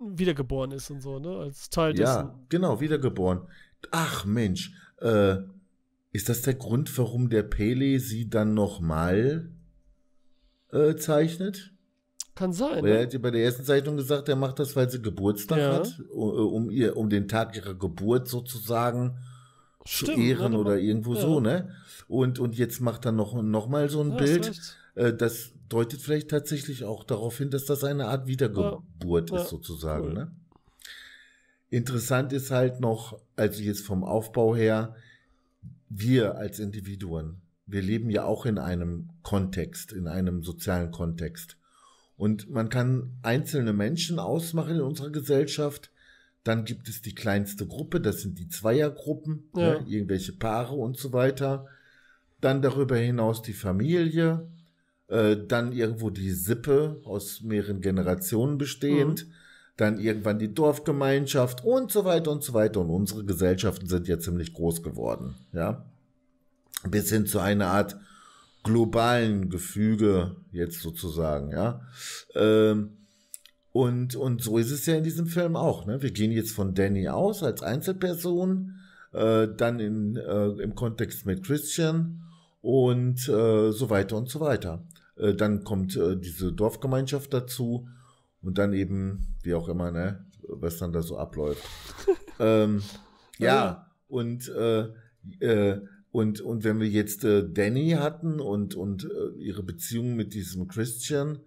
wiedergeboren ist und so, ne? Als Teil dessen. Ja, genau, wiedergeboren. Ach Mensch, äh, ist das der Grund, warum der Pele sie dann nochmal äh, zeichnet? Kann sein. er ne? hat ja bei der ersten Zeitung gesagt, er macht das, weil sie Geburtstag ja. hat, äh, um, ihr, um den Tag ihrer Geburt sozusagen Stimmt, zu ehren ne, oder irgendwo ja. so, ne? Und, und jetzt macht er noch, noch mal so ein ja, Bild. Äh, das deutet vielleicht tatsächlich auch darauf hin, dass das eine Art Wiedergeburt ist, sozusagen, cool. ne? Interessant ist halt noch, also jetzt vom Aufbau her, wir als Individuen, wir leben ja auch in einem Kontext, in einem sozialen Kontext. Und man kann einzelne Menschen ausmachen in unserer Gesellschaft. Dann gibt es die kleinste Gruppe, das sind die Zweiergruppen, ne? ja. ne, irgendwelche Paare und so weiter. Dann darüber hinaus die Familie, äh, dann irgendwo die Sippe aus mehreren Generationen bestehend, mhm. dann irgendwann die Dorfgemeinschaft und so weiter und so weiter. Und unsere Gesellschaften sind ja ziemlich groß geworden, ja. Bis hin zu einer Art globalen Gefüge jetzt sozusagen, ja. Ähm, und, und so ist es ja in diesem Film auch. Ne? Wir gehen jetzt von Danny aus als Einzelperson, äh, dann in, äh, im Kontext mit Christian und äh, so weiter und so weiter. Äh, dann kommt äh, diese Dorfgemeinschaft dazu und dann eben, wie auch immer, ne, was dann da so abläuft. <laughs> ähm, ja, also und äh, und, und wenn wir jetzt äh, Danny hatten und, und äh, ihre Beziehung mit diesem Christian,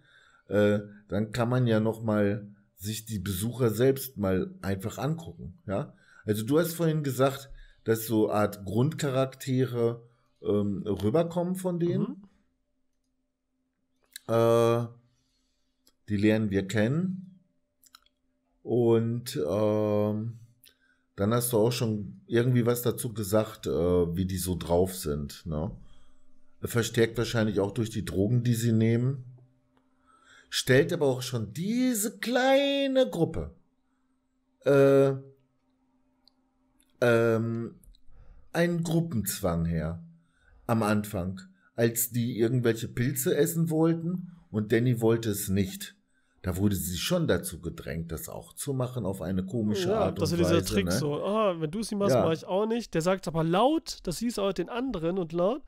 äh, dann kann man ja noch mal sich die Besucher selbst mal einfach angucken. Ja, also du hast vorhin gesagt, dass so Art Grundcharaktere ähm, rüberkommen von denen. Mhm. Äh, die lernen wir kennen und ähm, dann hast du auch schon irgendwie was dazu gesagt, äh, wie die so drauf sind. Ne? Verstärkt wahrscheinlich auch durch die Drogen, die sie nehmen. Stellt aber auch schon diese kleine Gruppe äh, ähm, einen Gruppenzwang her am Anfang, als die irgendwelche Pilze essen wollten und Danny wollte es nicht da wurde sie schon dazu gedrängt, das auch zu machen auf eine komische ja, Art und Weise. Das ist dieser Trick ne? so, oh, wenn du es nicht machst, ja. mache ich auch nicht. Der sagt aber laut, das hieß auch den anderen und laut,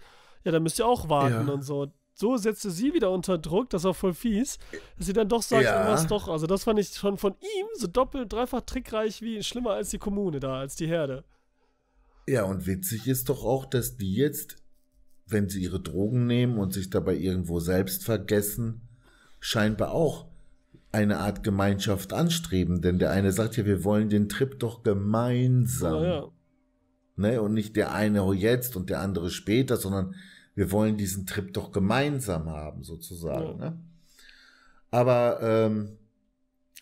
ja, dann müsst ihr auch warten ja. und so. So setzte sie wieder unter Druck, das war voll fies, dass sie dann doch sagt, ja. was doch. Also das fand ich schon von ihm so doppelt, dreifach trickreich wie schlimmer als die Kommune da, als die Herde. Ja, und witzig ist doch auch, dass die jetzt, wenn sie ihre Drogen nehmen und sich dabei irgendwo selbst vergessen, scheinbar auch eine Art Gemeinschaft anstreben, denn der eine sagt ja, wir wollen den Trip doch gemeinsam. Ja, ja. Ne? Und nicht der eine jetzt und der andere später, sondern wir wollen diesen Trip doch gemeinsam haben, sozusagen. Ja. Ne? Aber ähm,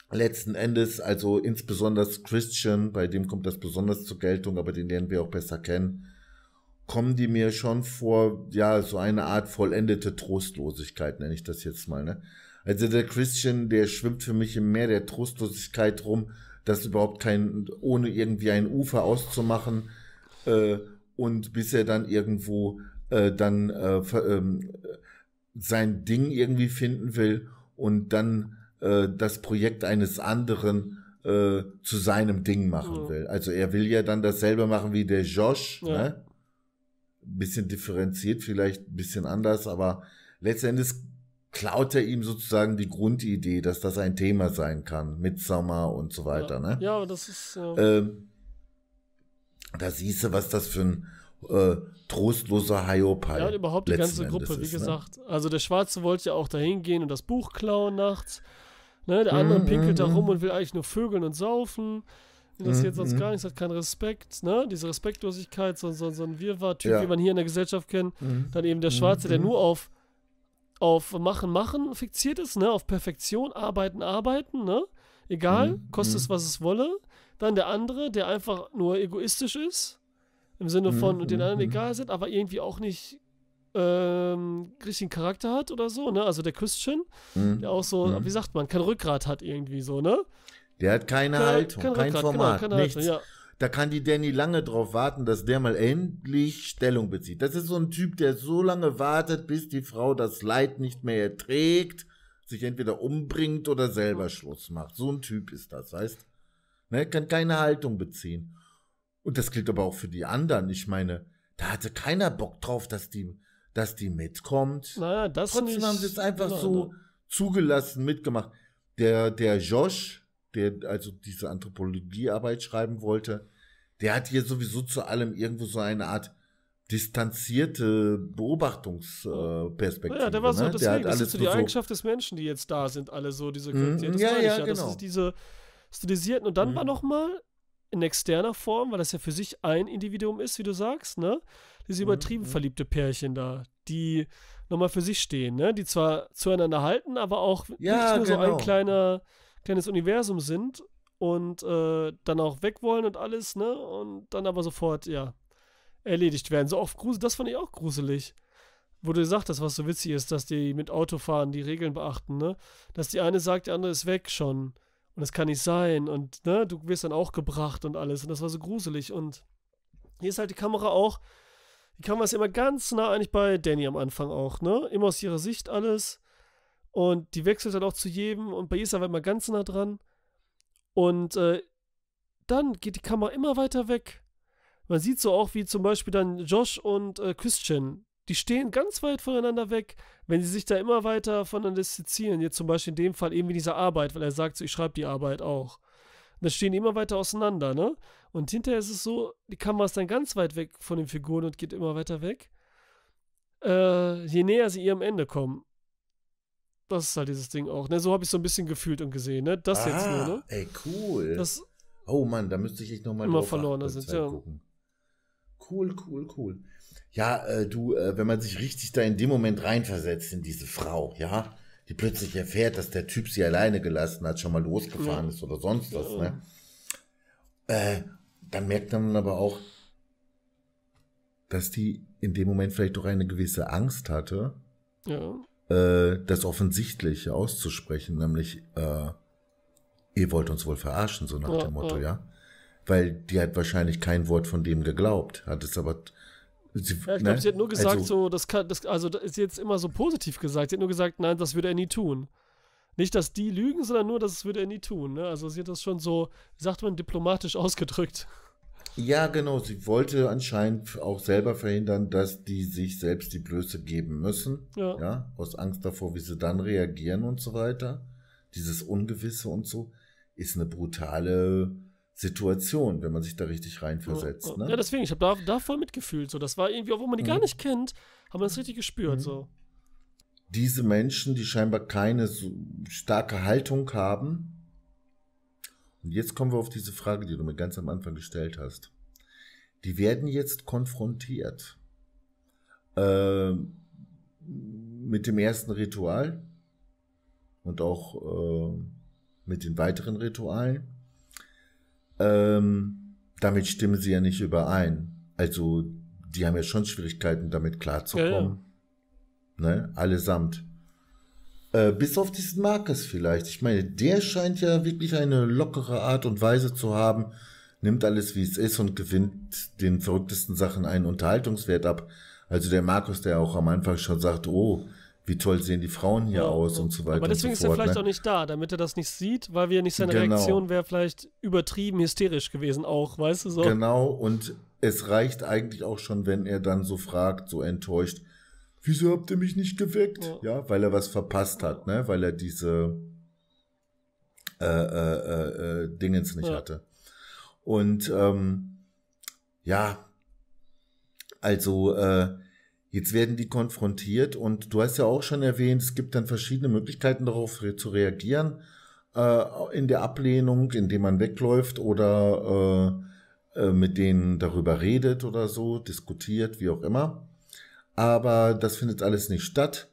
letzten Endes, also insbesondere Christian, bei dem kommt das besonders zur Geltung, aber den lernen wir auch besser kennen, kommen die mir schon vor, ja, so eine Art vollendete Trostlosigkeit, nenne ich das jetzt mal, ne? Also der Christian, der schwimmt für mich im Meer der Trostlosigkeit rum, das überhaupt kein, ohne irgendwie ein Ufer auszumachen. Äh, und bis er dann irgendwo äh, dann äh, ähm, sein Ding irgendwie finden will und dann äh, das Projekt eines anderen äh, zu seinem Ding machen mhm. will. Also er will ja dann dasselbe machen wie der Josh. Ja. Ne? Bisschen differenziert, vielleicht ein bisschen anders, aber letztendlich klaut er ihm sozusagen die Grundidee, dass das ein Thema sein kann, Midsommer und so weiter. Ja, ne? ja das ist. Ja. Äh ähm, da siehst du, was das für ein äh, trostloser ist. Ja, überhaupt die ganze Gruppe, Endes wie ne? gesagt. Ne? Also der Schwarze wollte ja auch dahin gehen und das Buch klauen nachts. Ne? Der mhm, andere mm, pinkelt da mhm, rum mhm. und will eigentlich nur vögeln und saufen. Interessiert jetzt sonst gar nichts, hat keinen Respekt, ne? Diese Respektlosigkeit, so, so, so ein Wirrwarr-Typ, ja. wie man hier in der Gesellschaft kennt. Dann eben der Schwarze, der nur auf auf Machen, Machen fixiert ist, ne? Auf Perfektion, Arbeiten, Arbeiten, ne? Egal, mhm. kostet es, mhm. was es wolle. Dann der andere, der einfach nur egoistisch ist, im Sinne mhm, von mhm. den anderen mhm. egal sind, aber irgendwie auch nicht ähm, richtigen Charakter hat oder so, ne? Also der Christian, mhm. der auch so, mhm. wie sagt man, kein Rückgrat hat irgendwie so, ne? Der hat keine Haltung, kein, kein genau, Format, genau, keine nichts. Haltung, ja. Da kann die Danny lange drauf warten, dass der mal endlich Stellung bezieht. Das ist so ein Typ, der so lange wartet, bis die Frau das Leid nicht mehr erträgt, sich entweder umbringt oder selber mhm. Schluss macht. So ein Typ ist das, heißt, ne, kann keine Haltung beziehen. Und das gilt aber auch für die anderen. Ich meine, da hatte keiner Bock drauf, dass die, dass die mitkommt. Naja, das Trotzdem haben sie es einfach so zugelassen, mitgemacht. Der, der Josh, der also diese Anthropologiearbeit schreiben wollte, der hat hier sowieso zu allem irgendwo so eine Art distanzierte Beobachtungsperspektive. Ja, der war so, ne? deswegen, das ist so die Eigenschaft so des Menschen, die jetzt da sind, alle so, diese mhm, Charaktere. Das ja, ja, ich ja, genau. Das ist diese stilisierten. Und dann mhm. war nochmal in externer Form, weil das ja für sich ein Individuum ist, wie du sagst, ne? Diese mhm, übertrieben mhm. verliebte Pärchen da, die nochmal für sich stehen, ne? Die zwar zueinander halten, aber auch ja, nicht nur genau. so ein genau. kleiner kleines Universum sind und äh, dann auch weg wollen und alles, ne? Und dann aber sofort, ja, erledigt werden. So oft gruselig, das fand ich auch gruselig. Wo du gesagt hast, was so witzig ist, dass die mit Autofahren die Regeln beachten, ne? Dass die eine sagt, die andere ist weg schon. Und das kann nicht sein. Und ne, du wirst dann auch gebracht und alles. Und das war so gruselig. Und hier ist halt die Kamera auch. Die Kamera ist immer ganz nah eigentlich bei Danny am Anfang auch, ne? Immer aus ihrer Sicht alles. Und die wechselt dann auch zu jedem. Und bei ihr ist er immer ganz nah dran. Und äh, dann geht die Kamera immer weiter weg. Man sieht so auch, wie zum Beispiel dann Josh und äh, Christian, die stehen ganz weit voneinander weg, wenn sie sich da immer weiter voneinander distanzieren. Jetzt zum Beispiel in dem Fall eben wie dieser Arbeit, weil er sagt, so, ich schreibe die Arbeit auch. Und dann stehen die immer weiter auseinander, ne? Und hinterher ist es so, die Kamera ist dann ganz weit weg von den Figuren und geht immer weiter weg. Äh, je näher sie ihrem Ende kommen das ist halt dieses Ding auch. Ne? So habe ich so ein bisschen gefühlt und gesehen. Ne? Das ah, jetzt nur, ah, ne? Ey, cool. Das oh Mann, da müsste ich echt nochmal drauf verloren achten, sind, ja. Cool, cool, cool. Ja, äh, du, äh, wenn man sich richtig da in dem Moment reinversetzt in diese Frau, ja, die plötzlich erfährt, dass der Typ sie alleine gelassen hat, schon mal losgefahren ja. ist oder sonst was, ja. ne? Äh, dann merkt man aber auch, dass die in dem Moment vielleicht doch eine gewisse Angst hatte. Ja äh, das Offensichtliche auszusprechen, nämlich äh, ihr wollt uns wohl verarschen, so nach ja, dem Motto, ja. ja. Weil die hat wahrscheinlich kein Wort von dem geglaubt, hat es aber Sie, ja, ich glaube, ne? sie hat nur gesagt, also, so, das kann, das, also das ist jetzt immer so positiv gesagt. Sie hat nur gesagt, nein, das würde er nie tun. Nicht, dass die lügen, sondern nur, das würde er nie tun. Ne? Also sie hat das schon so, sagt man, diplomatisch <laughs> ausgedrückt. Ja, genau. Sie wollte anscheinend auch selber verhindern, dass die sich selbst die Blöße geben müssen. Ja. ja. Aus Angst davor, wie sie dann reagieren und so weiter. Dieses Ungewisse und so ist eine brutale Situation, wenn man sich da richtig reinversetzt. Ja, ne? ja deswegen, ich habe da, da, voll mitgefühlt. So, das war irgendwie, obwohl man die mhm. gar nicht kennt, haben wir das richtig gespürt. Mhm. So. Diese Menschen, die scheinbar keine so starke Haltung haben, und jetzt kommen wir auf diese Frage, die du mir ganz am Anfang gestellt hast. Die werden jetzt konfrontiert äh, mit dem ersten Ritual und auch äh, mit den weiteren Ritualen. Ähm, damit stimmen sie ja nicht überein. Also die haben ja schon Schwierigkeiten, damit klarzukommen. Ja, ja. Ne? Allesamt. Äh, bis auf diesen Marcus vielleicht. Ich meine, der scheint ja wirklich eine lockere Art und Weise zu haben, nimmt alles wie es ist und gewinnt den verrücktesten Sachen einen Unterhaltungswert ab. Also der Markus, der auch am Anfang schon sagt, oh, wie toll sehen die Frauen hier ja, aus und so weiter. Aber deswegen so fort, ist er vielleicht ne? auch nicht da, damit er das nicht sieht, weil wir nicht seine genau. Reaktion wäre vielleicht übertrieben hysterisch gewesen auch, weißt du so. Genau, und es reicht eigentlich auch schon, wenn er dann so fragt, so enttäuscht, wieso habt ihr mich nicht geweckt? Ja, ja weil er was verpasst hat, ne? weil er diese äh, äh, äh, äh, Dingens nicht ja. hatte. Und ähm, ja, also äh, jetzt werden die konfrontiert und du hast ja auch schon erwähnt, es gibt dann verschiedene Möglichkeiten darauf re zu reagieren äh, in der Ablehnung, indem man wegläuft oder äh, äh, mit denen darüber redet oder so, diskutiert, wie auch immer aber das findet alles nicht statt.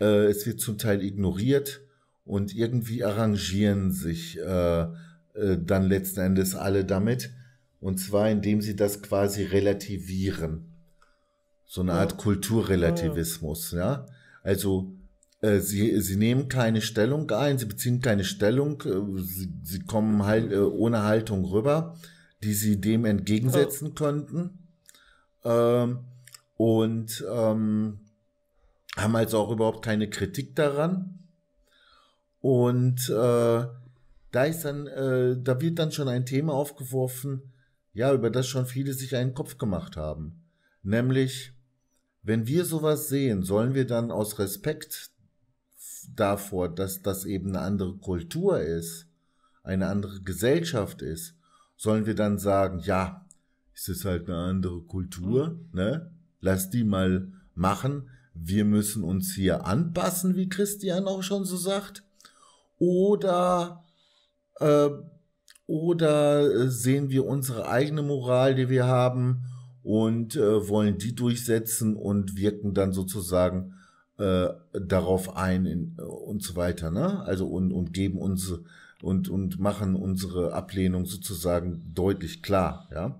Äh, es wird zum Teil ignoriert und irgendwie arrangieren sich äh, äh, dann letzten Endes alle damit. Und zwar, indem sie das quasi relativieren. So eine ja. Art Kulturrelativismus, ja. ja? Also äh, sie, sie nehmen keine Stellung ein, sie beziehen keine Stellung, äh, sie, sie kommen halt äh, ohne Haltung rüber, die sie dem entgegensetzen ja. könnten. Ähm, und ähm, haben also auch überhaupt keine Kritik daran. Und äh, da ist dann, äh, da wird dann schon ein Thema aufgeworfen, ja, über das schon viele sich einen Kopf gemacht haben. Nämlich, wenn wir sowas sehen, sollen wir dann aus Respekt davor, dass das eben eine andere Kultur ist, eine andere Gesellschaft ist, sollen wir dann sagen, ja, ist es halt eine andere Kultur, ne? lass die mal machen. Wir müssen uns hier anpassen, wie Christian auch schon so sagt. Oder, äh, oder äh, sehen wir unsere eigene Moral, die wir haben, und äh, wollen die durchsetzen und wirken dann sozusagen äh, darauf ein in, äh, und so weiter, ne? Also und, und geben uns und, und machen unsere Ablehnung sozusagen deutlich klar, ja.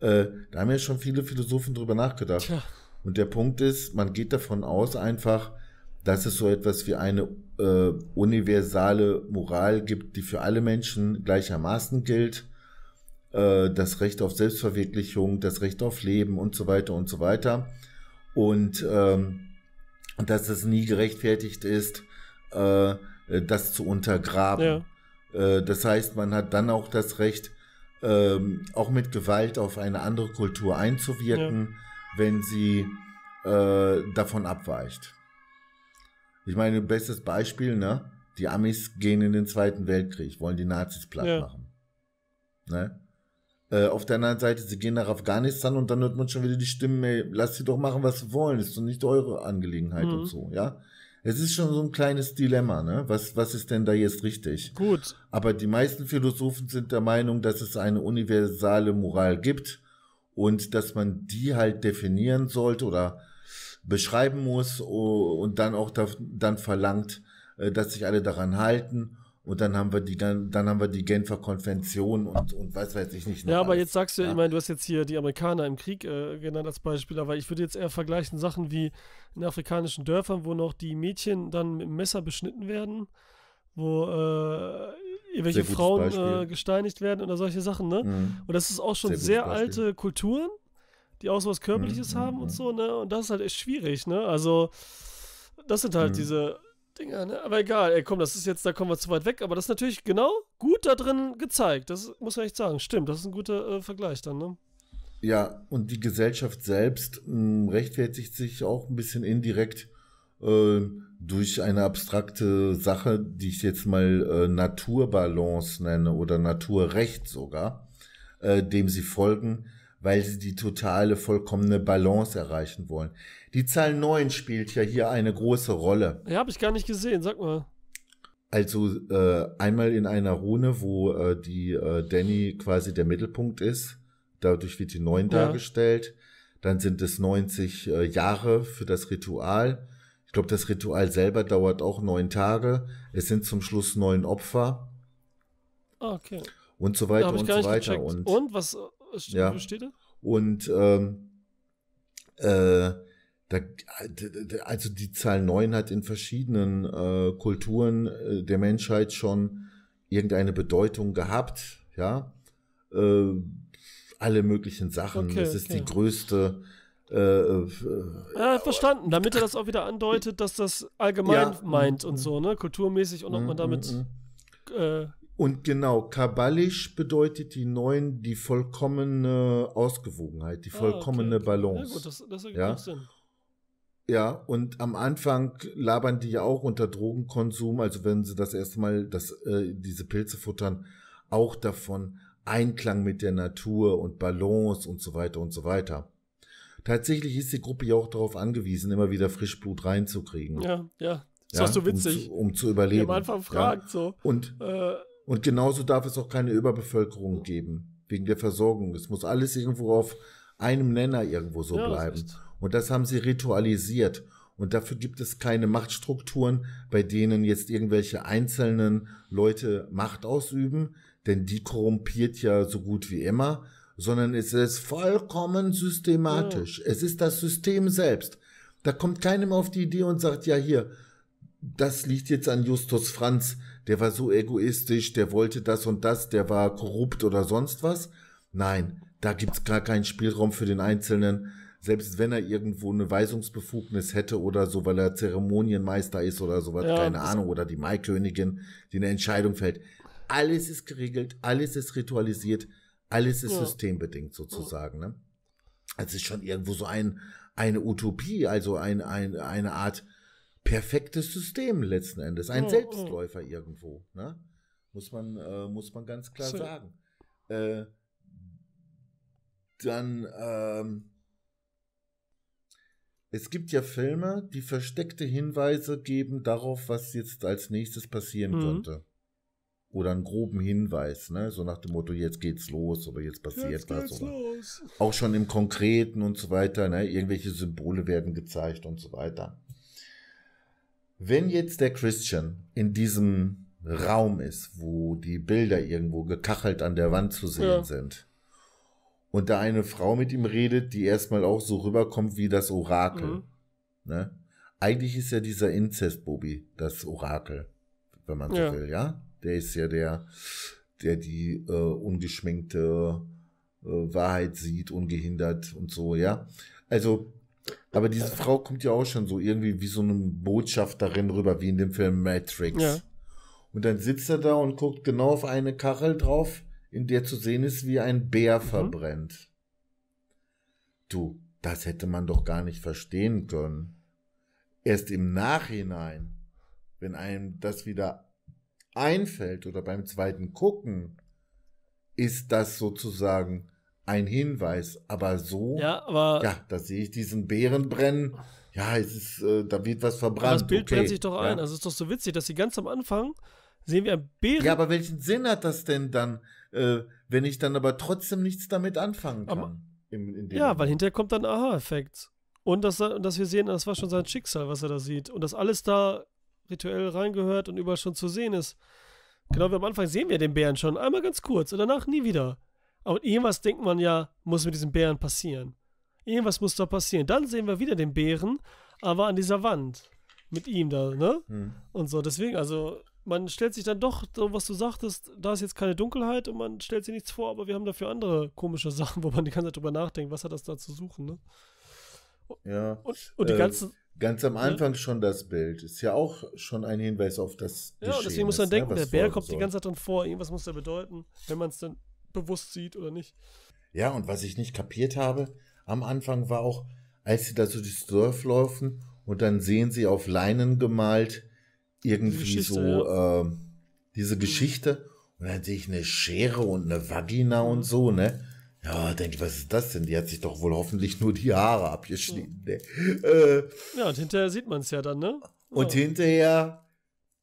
Äh, da haben ja schon viele Philosophen drüber nachgedacht. Tja. Und der Punkt ist, man geht davon aus einfach, dass es so etwas wie eine äh, universale Moral gibt, die für alle Menschen gleichermaßen gilt. Äh, das Recht auf Selbstverwirklichung, das Recht auf Leben und so weiter und so weiter. Und ähm, dass es nie gerechtfertigt ist, äh, das zu untergraben. Ja. Äh, das heißt, man hat dann auch das Recht, ähm, auch mit Gewalt auf eine andere Kultur einzuwirken, ja. wenn sie äh, davon abweicht. Ich meine, bestes Beispiel, ne? Die Amis gehen in den Zweiten Weltkrieg, wollen die Nazis platt ja. machen. Ne? Äh, auf der anderen Seite, sie gehen nach Afghanistan und dann hört man schon wieder die Stimmen, ey, lass sie doch machen, was sie wollen, ist doch nicht eure Angelegenheit mhm. und so, ja. Es ist schon so ein kleines Dilemma, ne? Was, was ist denn da jetzt richtig? Gut. Aber die meisten Philosophen sind der Meinung, dass es eine universale Moral gibt und dass man die halt definieren sollte oder beschreiben muss und dann auch da, dann verlangt, äh, dass sich alle daran halten und dann haben wir die dann, dann haben wir die Genfer Konvention und, und weiß weiß ich nicht. ja, aber alles. jetzt sagst du, ja. ich meine, du hast jetzt hier die Amerikaner im Krieg äh, genannt als Beispiel, aber ich würde jetzt eher vergleichen Sachen wie in afrikanischen Dörfern, wo noch die Mädchen dann mit dem Messer beschnitten werden, wo äh, irgendwelche Frauen äh, gesteinigt werden oder solche Sachen, ne? Mhm. Und das ist auch schon sehr, sehr alte Kulturen, die auch so was Körperliches mhm. haben und mhm, so, mhm. ne? Und das ist halt echt schwierig, ne? Also das sind halt mhm. diese Dinger, ne? Aber egal, ey, komm, das ist jetzt, da kommen wir zu weit weg, aber das ist natürlich genau gut da drin gezeigt. Das muss man echt sagen. Stimmt, das ist ein guter äh, Vergleich dann, ne? Ja, und die Gesellschaft selbst mh, hm, rechtfertigt sich auch ein bisschen indirekt äh, durch eine abstrakte Sache, die ich jetzt mal äh, Naturbalance nenne oder Naturrecht sogar, äh, dem sie folgen, weil sie die totale, vollkommene Balance erreichen wollen. Die Zahl 9 spielt ja hier eine große Rolle. Ja, habe ich gar nicht gesehen, sag mal. Also äh, einmal in einer Rune, wo äh, die äh, Danny quasi der Mittelpunkt ist. Dadurch wird die 9 ja. dargestellt. Dann sind es 90 äh, Jahre für das Ritual. Ich glaube, das Ritual selber dauert auch neun Tage. Es sind zum Schluss neun Opfer. Ah, okay. Und so weiter und so weiter. Und, und, was äh, ja. steht da? Und ähm, äh, da, also die Zahl 9 hat in verschiedenen äh, Kulturen äh, der Menschheit schon irgendeine Bedeutung gehabt, ja. Äh, alle möglichen Sachen. Okay, es ist okay. die größte äh, ja, äh, ah, verstanden, damit er das auch wieder andeutet, dass das allgemein ja, meint und so, ne? Kulturmäßig und ob man mm, damit. Mm, mm. Äh, und genau, kabbalisch bedeutet die neun die vollkommene Ausgewogenheit, die vollkommene ah, okay. Balance. Ja, gut, das, das ergibt ja? Sinn. Ja, und am Anfang labern die ja auch unter Drogenkonsum, also wenn sie das erste Mal das, äh, diese Pilze futtern, auch davon Einklang mit der Natur und Balance und so weiter und so weiter. Tatsächlich ist die Gruppe ja auch darauf angewiesen, immer wieder Frischblut reinzukriegen. Ja, ja. Das ja, ist so witzig. Um zu, um zu überleben. Am Anfang fragt ja. so. Und, äh, und genauso darf es auch keine Überbevölkerung geben, wegen der Versorgung. Es muss alles irgendwo auf einem Nenner irgendwo so ja, bleiben. Das heißt. Und das haben sie ritualisiert. Und dafür gibt es keine Machtstrukturen, bei denen jetzt irgendwelche einzelnen Leute Macht ausüben, denn die korrumpiert ja so gut wie immer, sondern es ist vollkommen systematisch. Mhm. Es ist das System selbst. Da kommt keinem auf die Idee und sagt, ja hier, das liegt jetzt an Justus Franz, der war so egoistisch, der wollte das und das, der war korrupt oder sonst was. Nein, da gibt es gar keinen Spielraum für den Einzelnen selbst wenn er irgendwo eine Weisungsbefugnis hätte oder so, weil er Zeremonienmeister ist oder sowas, ja, keine Ahnung, oder die Maikönigin, die eine Entscheidung fällt. Alles ist geregelt, alles ist ritualisiert, alles ist ja. systembedingt sozusagen. Ne? Also es ist schon irgendwo so ein, eine Utopie, also ein, ein, eine Art perfektes System letzten Endes, ein Selbstläufer irgendwo. Ne? Muss, man, äh, muss man ganz klar so. sagen. Äh, dann ähm, es gibt ja Filme, die versteckte Hinweise geben darauf, was jetzt als nächstes passieren mhm. könnte. Oder einen groben Hinweis, ne? So nach dem Motto, jetzt geht's los oder jetzt passiert jetzt was. Oder los. Auch schon im Konkreten und so weiter, ne? Irgendwelche Symbole werden gezeigt und so weiter. Wenn jetzt der Christian in diesem Raum ist, wo die Bilder irgendwo gekachelt an der Wand zu sehen ja. sind, und da eine Frau mit ihm redet, die erstmal auch so rüberkommt wie das Orakel. Mhm. Ne? Eigentlich ist ja dieser Inzest-Bobby das Orakel, wenn man so ja. will, ja? Der ist ja der, der die äh, ungeschminkte äh, Wahrheit sieht, ungehindert und so, ja? Also, aber diese äh. Frau kommt ja auch schon so irgendwie wie so eine Botschafterin rüber, wie in dem Film Matrix. Ja. Und dann sitzt er da und guckt genau auf eine Kachel drauf in der zu sehen ist, wie ein Bär mhm. verbrennt. Du, das hätte man doch gar nicht verstehen können. Erst im Nachhinein, wenn einem das wieder einfällt oder beim zweiten Gucken, ist das sozusagen ein Hinweis. Aber so, ja, aber ja da sehe ich diesen Bären brennen. Ja, es ist, äh, da wird was verbrannt. Aber das Bild okay. brennt sich doch ein. Ja. Also es ist doch so witzig, dass sie ganz am Anfang sehen wir Bären. Ja, aber welchen Sinn hat das denn dann, äh, wenn ich dann aber trotzdem nichts damit anfangen kann? Aber, in, in ja, Moment. weil hinterher kommt dann Aha-Effekt. Und dass, dass wir sehen, das war schon sein Schicksal, was er da sieht. Und dass alles da rituell reingehört und überall schon zu sehen ist. Genau wie am Anfang sehen wir den Bären schon. Einmal ganz kurz und danach nie wieder. Aber irgendwas denkt man ja, muss mit diesem Bären passieren. Irgendwas muss da passieren. Dann sehen wir wieder den Bären, aber an dieser Wand. Mit ihm da, ne? Hm. Und so. Deswegen, also, man stellt sich dann doch, so was du sagtest, da ist jetzt keine Dunkelheit und man stellt sich nichts vor, aber wir haben dafür andere komische <laughs> Sachen, wo man die ganze Zeit drüber nachdenkt, was hat das da zu suchen, ne? Ja. Und, und die äh, Ganz am Anfang ja. schon das Bild. Ist ja auch schon ein Hinweis auf das. Ja, Geschehen deswegen muss man ist, ne, denken, ne, der Bär kommt soll. die ganze Zeit drin vor, irgendwas muss da bedeuten, wenn man es dann bewusst sieht oder nicht. Ja, und was ich nicht kapiert habe, am Anfang war auch, als sie da so durchs Dorf laufen und dann sehen sie auf Leinen gemalt irgendwie die so ja. äh, diese mhm. Geschichte. Und dann sehe ich eine Schere und eine Vagina und so, ne? Ja, denke ich, was ist das denn? Die hat sich doch wohl hoffentlich nur die Haare abgeschnitten. Ne? Äh, ja, und hinterher sieht man es ja dann, ne? Und ja. hinterher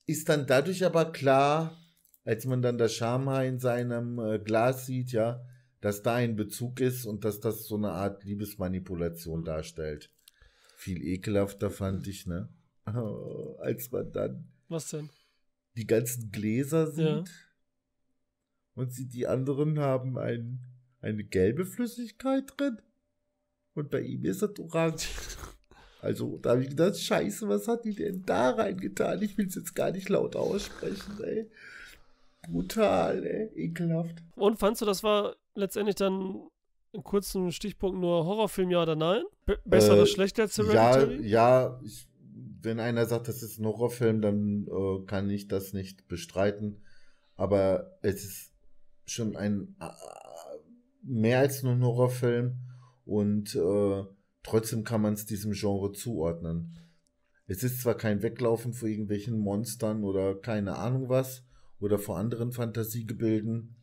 ist dann dadurch aber klar, als man dann das Schamhaar in seinem äh, Glas sieht, ja, dass da ein Bezug ist und dass das so eine Art Liebesmanipulation mhm. darstellt. Viel ekelhafter fand mhm. ich, ne? Oh, als man dann. Was denn? Die ganzen Gläser sieht. Ja. Und sie, die anderen haben ein, eine gelbe Flüssigkeit drin. Und bei ihm ist das orange. Also, da habe ich gedacht, scheiße, was hat die denn da reingetan? Ich will es jetzt gar nicht laut aussprechen, ey. Brutal, ey. Ekelhaft. Und fandst du, das war letztendlich dann in kurzen Stichpunkten nur Horrorfilm, ja oder nein? B besser äh, oder schlechter als Hereditary? Ja, ja ich, wenn einer sagt, das ist ein Horrorfilm, dann äh, kann ich das nicht bestreiten. Aber es ist schon ein mehr als nur ein Horrorfilm und äh, trotzdem kann man es diesem Genre zuordnen. Es ist zwar kein Weglaufen vor irgendwelchen Monstern oder keine Ahnung was oder vor anderen Fantasiegebilden,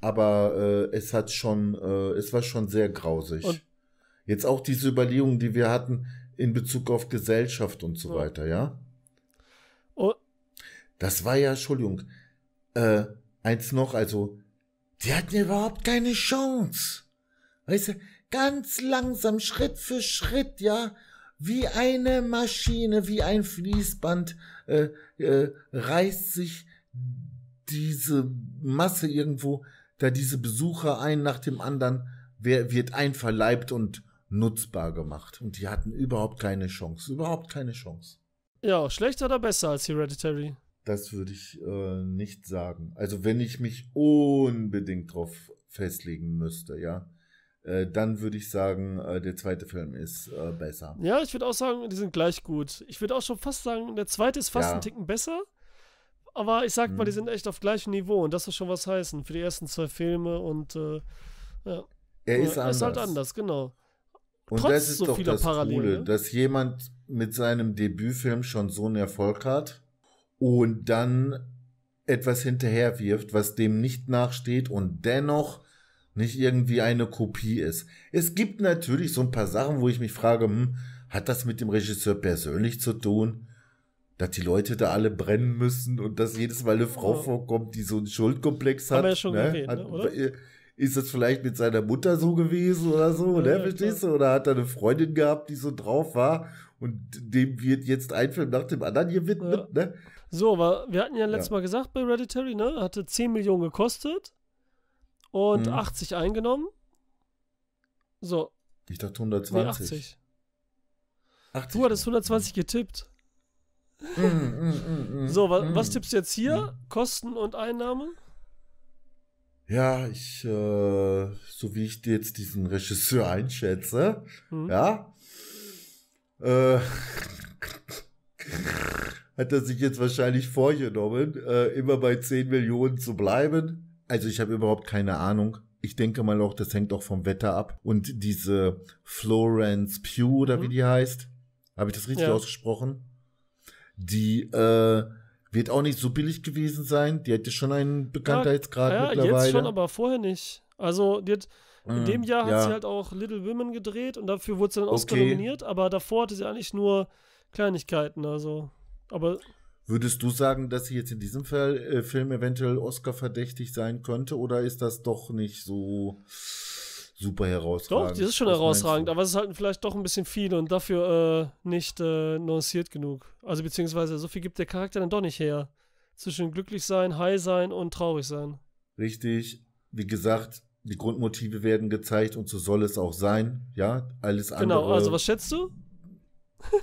aber äh, es hat schon, äh, es war schon sehr grausig. Und Jetzt auch diese Überlegungen, die wir hatten, in Bezug auf Gesellschaft und so ja. weiter, ja? Oh. Das war ja, Entschuldigung, äh, eins noch, also, die hatten überhaupt keine Chance. Weißt du, ganz langsam, Schritt für Schritt, ja, wie eine Maschine, wie ein Fließband, äh, äh, reißt sich diese Masse irgendwo, da diese Besucher ein nach dem anderen, wer wird einverleibt und nutzbar gemacht. Und die hatten überhaupt keine Chance. Überhaupt keine Chance. Ja, schlechter oder besser als Hereditary? Das würde ich äh, nicht sagen. Also, wenn ich mich unbedingt drauf festlegen müsste, ja, äh, dann würde ich sagen, äh, der zweite Film ist äh, besser. Ja, ich würde auch sagen, die sind gleich gut. Ich würde auch schon fast sagen, der zweite ist fast ja. ein Ticken besser. Aber ich sag mal, hm. die mhm. sind echt auf gleichem Niveau und das soll schon was heißen für die ersten zwei Filme und äh, ja. Er ist, er ist halt anders, genau. Und Trotz das ist so doch das Parallele. Coole, dass jemand mit seinem Debütfilm schon so einen Erfolg hat und dann etwas hinterherwirft, was dem nicht nachsteht und dennoch nicht irgendwie eine Kopie ist. Es gibt natürlich so ein paar Sachen, wo ich mich frage, hm, hat das mit dem Regisseur persönlich zu tun? Dass die Leute da alle brennen müssen und dass jedes Mal eine Frau vorkommt, die so einen Schuldkomplex hat. Haben wir ja schon ne? erwähnt, ne? oder? Äh, ist das vielleicht mit seiner Mutter so gewesen oder so, ne? Verstehst du? Oder hat er eine Freundin gehabt, die so drauf war und dem wird jetzt ein Film nach dem anderen gewidmet, ja. ne? So, aber wir hatten ja letztes ja. Mal gesagt bei Hereditary, ne? Hatte 10 Millionen gekostet und hm. 80 eingenommen. So. Ich dachte 120. Nee, 80. 80. Du hattest 120 getippt. Mm, mm, mm, so, wa mhm. was tippst du jetzt hier? Mhm. Kosten und Einnahme? ja, ich, äh, so wie ich jetzt diesen Regisseur einschätze, mhm. ja, äh, <laughs> hat er sich jetzt wahrscheinlich vorgenommen, äh, immer bei 10 Millionen zu bleiben. Also ich habe überhaupt keine Ahnung. Ich denke mal auch, das hängt auch vom Wetter ab. Und diese Florence Pugh oder mhm. wie hm. die heißt, habe ich das richtig ja. ausgesprochen? Die äh, wird auch nicht so billig gewesen sein. Die hätte schon einen Bekanntheitsgrad ja, ja, mittlerweile. Jetzt schon, aber vorher nicht. Also, die hat, in ähm, dem Jahr ja. hat sie halt auch Little Women gedreht und dafür wurde sie dann okay. Oscar nominiert, aber davor hatte sie eigentlich nur Kleinigkeiten, also. Aber. Würdest du sagen, dass sie jetzt in diesem Fall, äh, Film eventuell Oscar verdächtig sein könnte oder ist das doch nicht so super herausragend. Doch, das ist schon Was herausragend, aber es ist halt vielleicht doch ein bisschen viel und dafür äh, nicht äh, nuanciert genug. Also beziehungsweise so viel gibt der Charakter dann doch nicht her. Zwischen glücklich sein, high sein und traurig sein. Richtig, wie gesagt, die Grundmotive werden gezeigt und so soll es auch sein. Ja, alles andere. Genau, also was schätzt du? <laughs>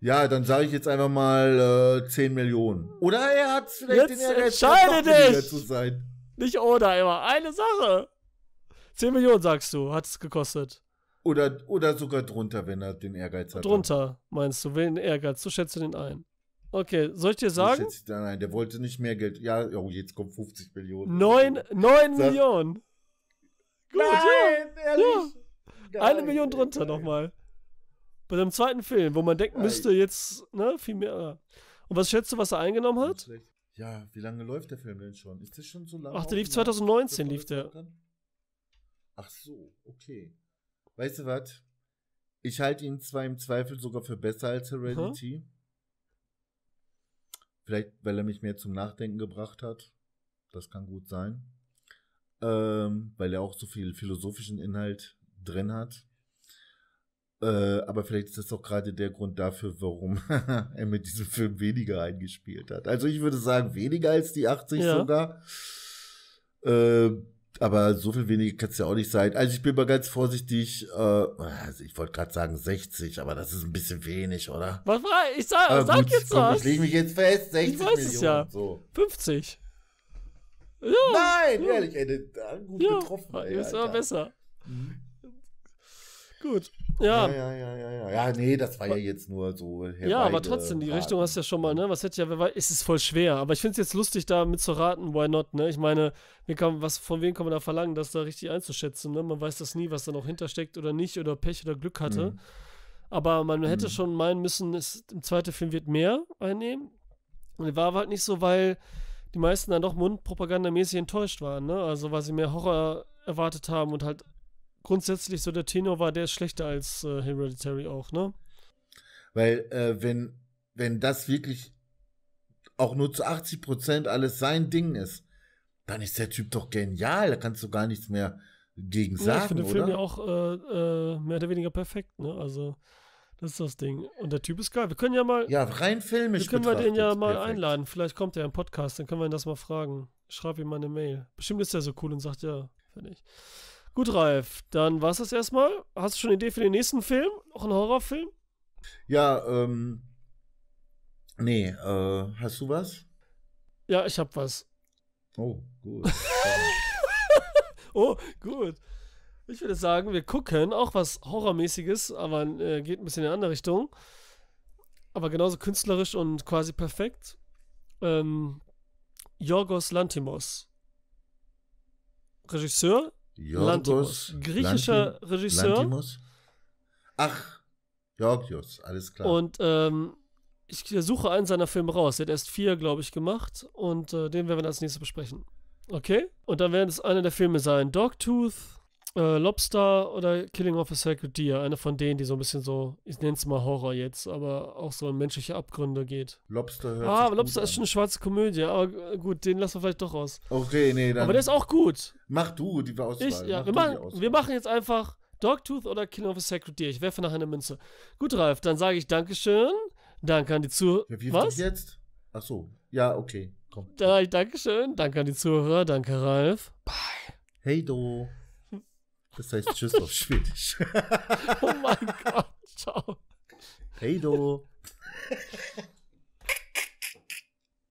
ja, dann sage ich jetzt einfach mal äh, 10 Millionen. Oder er hat vielleicht jetzt den Ehrgeiz, entscheide dich! zu sein. Nicht oder, immer eine Sache. 10 Millionen, sagst du, hat es gekostet. Oder, oder sogar drunter, wenn er den Ehrgeiz hat. Drunter, meinst du, wen Ehrgeiz? So schätze den ein. Okay, soll ich dir sagen? Ich dann nein, Der wollte nicht mehr Geld. Ja, oh, jetzt kommt 50 Millionen. 9, 9 Millionen. Gut, nein, ja. ehrlich. Ja. Eine nein, Million drunter nochmal. Bei dem zweiten Film, wo man denken müsste, jetzt, ne, viel mehr. Und was schätzt du, was er eingenommen hat? Ja, wie lange läuft der Film denn schon? Ist das schon so lange? Ach, der lief 2019, lief der. Kann? Ach so, okay. Weißt du was? Ich halte ihn zwar im Zweifel sogar für besser als Heredity. Hm? Vielleicht, weil er mich mehr zum Nachdenken gebracht hat. Das kann gut sein. Ähm, weil er auch so viel philosophischen Inhalt drin hat. Äh, aber vielleicht ist das auch gerade der Grund dafür, warum <laughs> er mit diesem Film weniger eingespielt hat. Also ich würde sagen, weniger als die 80 ja. sogar. Ähm, aber so viel weniger kann es ja auch nicht sein. Also ich bin mal ganz vorsichtig, äh, also ich wollte gerade sagen 60, aber das ist ein bisschen wenig, oder? Was war? Ich sag, sag gut, jetzt komm, was. Ich lege mich jetzt fest, 60 ich weiß Millionen. Es ja. So. 50. Ja, Nein, ja. ehrlich, ey, gut ja. getroffen. Ey, ist aber besser. Mhm. Gut. Ja. Ja, ja, ja, ja, ja. nee, das war ja jetzt nur so. Ja, aber trotzdem, die Richtung hast du ja schon mal, ne? Was hätte ja, wer ist es voll schwer. Aber ich finde es jetzt lustig, da mit zu raten, why not, ne? Ich meine, kann, was, von wem kann man da verlangen, das da richtig einzuschätzen, ne? Man weiß das nie, was da noch hintersteckt oder nicht oder Pech oder Glück hatte. Mhm. Aber man hätte mhm. schon meinen müssen, es, im zweiten Film wird mehr einnehmen. Und war aber halt nicht so, weil die meisten dann doch mundpropagandamäßig enttäuscht waren, ne? Also, weil sie mehr Horror erwartet haben und halt grundsätzlich so der Tenor war, der ist schlechter als äh, Hereditary auch, ne? Weil, äh, wenn, wenn das wirklich auch nur zu 80 Prozent alles sein Ding ist, dann ist der Typ doch genial. Da kannst du gar nichts mehr gegen sagen, ja, ich finde den Film ja auch äh, äh, mehr oder weniger perfekt, ne? Also, das ist das Ding. Und der Typ ist geil. Wir können ja mal. Ja, rein filmisch. Können wir den ja mal perfekt. einladen. Vielleicht kommt er im Podcast, dann können wir ihn das mal fragen. Schreib ihm mal eine Mail. Bestimmt ist er so cool und sagt ja, finde ich. Gut, Ralf, dann war es das erstmal. Hast du schon eine Idee für den nächsten Film? Auch einen Horrorfilm? Ja, ähm. Nee, äh, hast du was? Ja, ich hab was. Oh, gut. <laughs> oh, gut. Ich würde sagen, wir gucken auch was Horrormäßiges, aber äh, geht ein bisschen in eine andere Richtung. Aber genauso künstlerisch und quasi perfekt. Ähm, Jorgos Lantimos. Regisseur Yorgos Lantimos, griechischer Lantim Regisseur. Lantimos? Ach, Yorgos, alles klar. Und ähm, ich suche einen seiner Filme raus. Er hat erst vier, glaube ich, gemacht und äh, den werden wir als nächstes besprechen. Okay? Und dann werden es einer der Filme sein: Dogtooth, äh, Lobster oder Killing of a Sacred Deer, eine von denen, die so ein bisschen so, ich nenne es mal Horror jetzt, aber auch so in menschliche Abgründe geht. Lobster hört Ah, Lobster ist schon eine schwarze Komödie, aber gut, den lassen wir vielleicht doch raus. Okay, nee, dann. Aber der ist auch gut. Mach du die Auswahl. Ich, ja, wir, machen, Auswahl. wir machen jetzt einfach Dogtooth oder Killing of a Sacred Deer. Ich werfe nachher eine Münze. Gut, Ralf, dann sage ich Dankeschön. Danke an die Zuhörer. Ja, Was? jetzt? Ach so. Ja, okay. Komm. Da, Dankeschön. Danke an die Zuhörer. Danke, Ralf. Bye. Hey, du. Das heißt Tschüss auf Schwedisch. <laughs> oh mein Gott, ciao. Hey, du.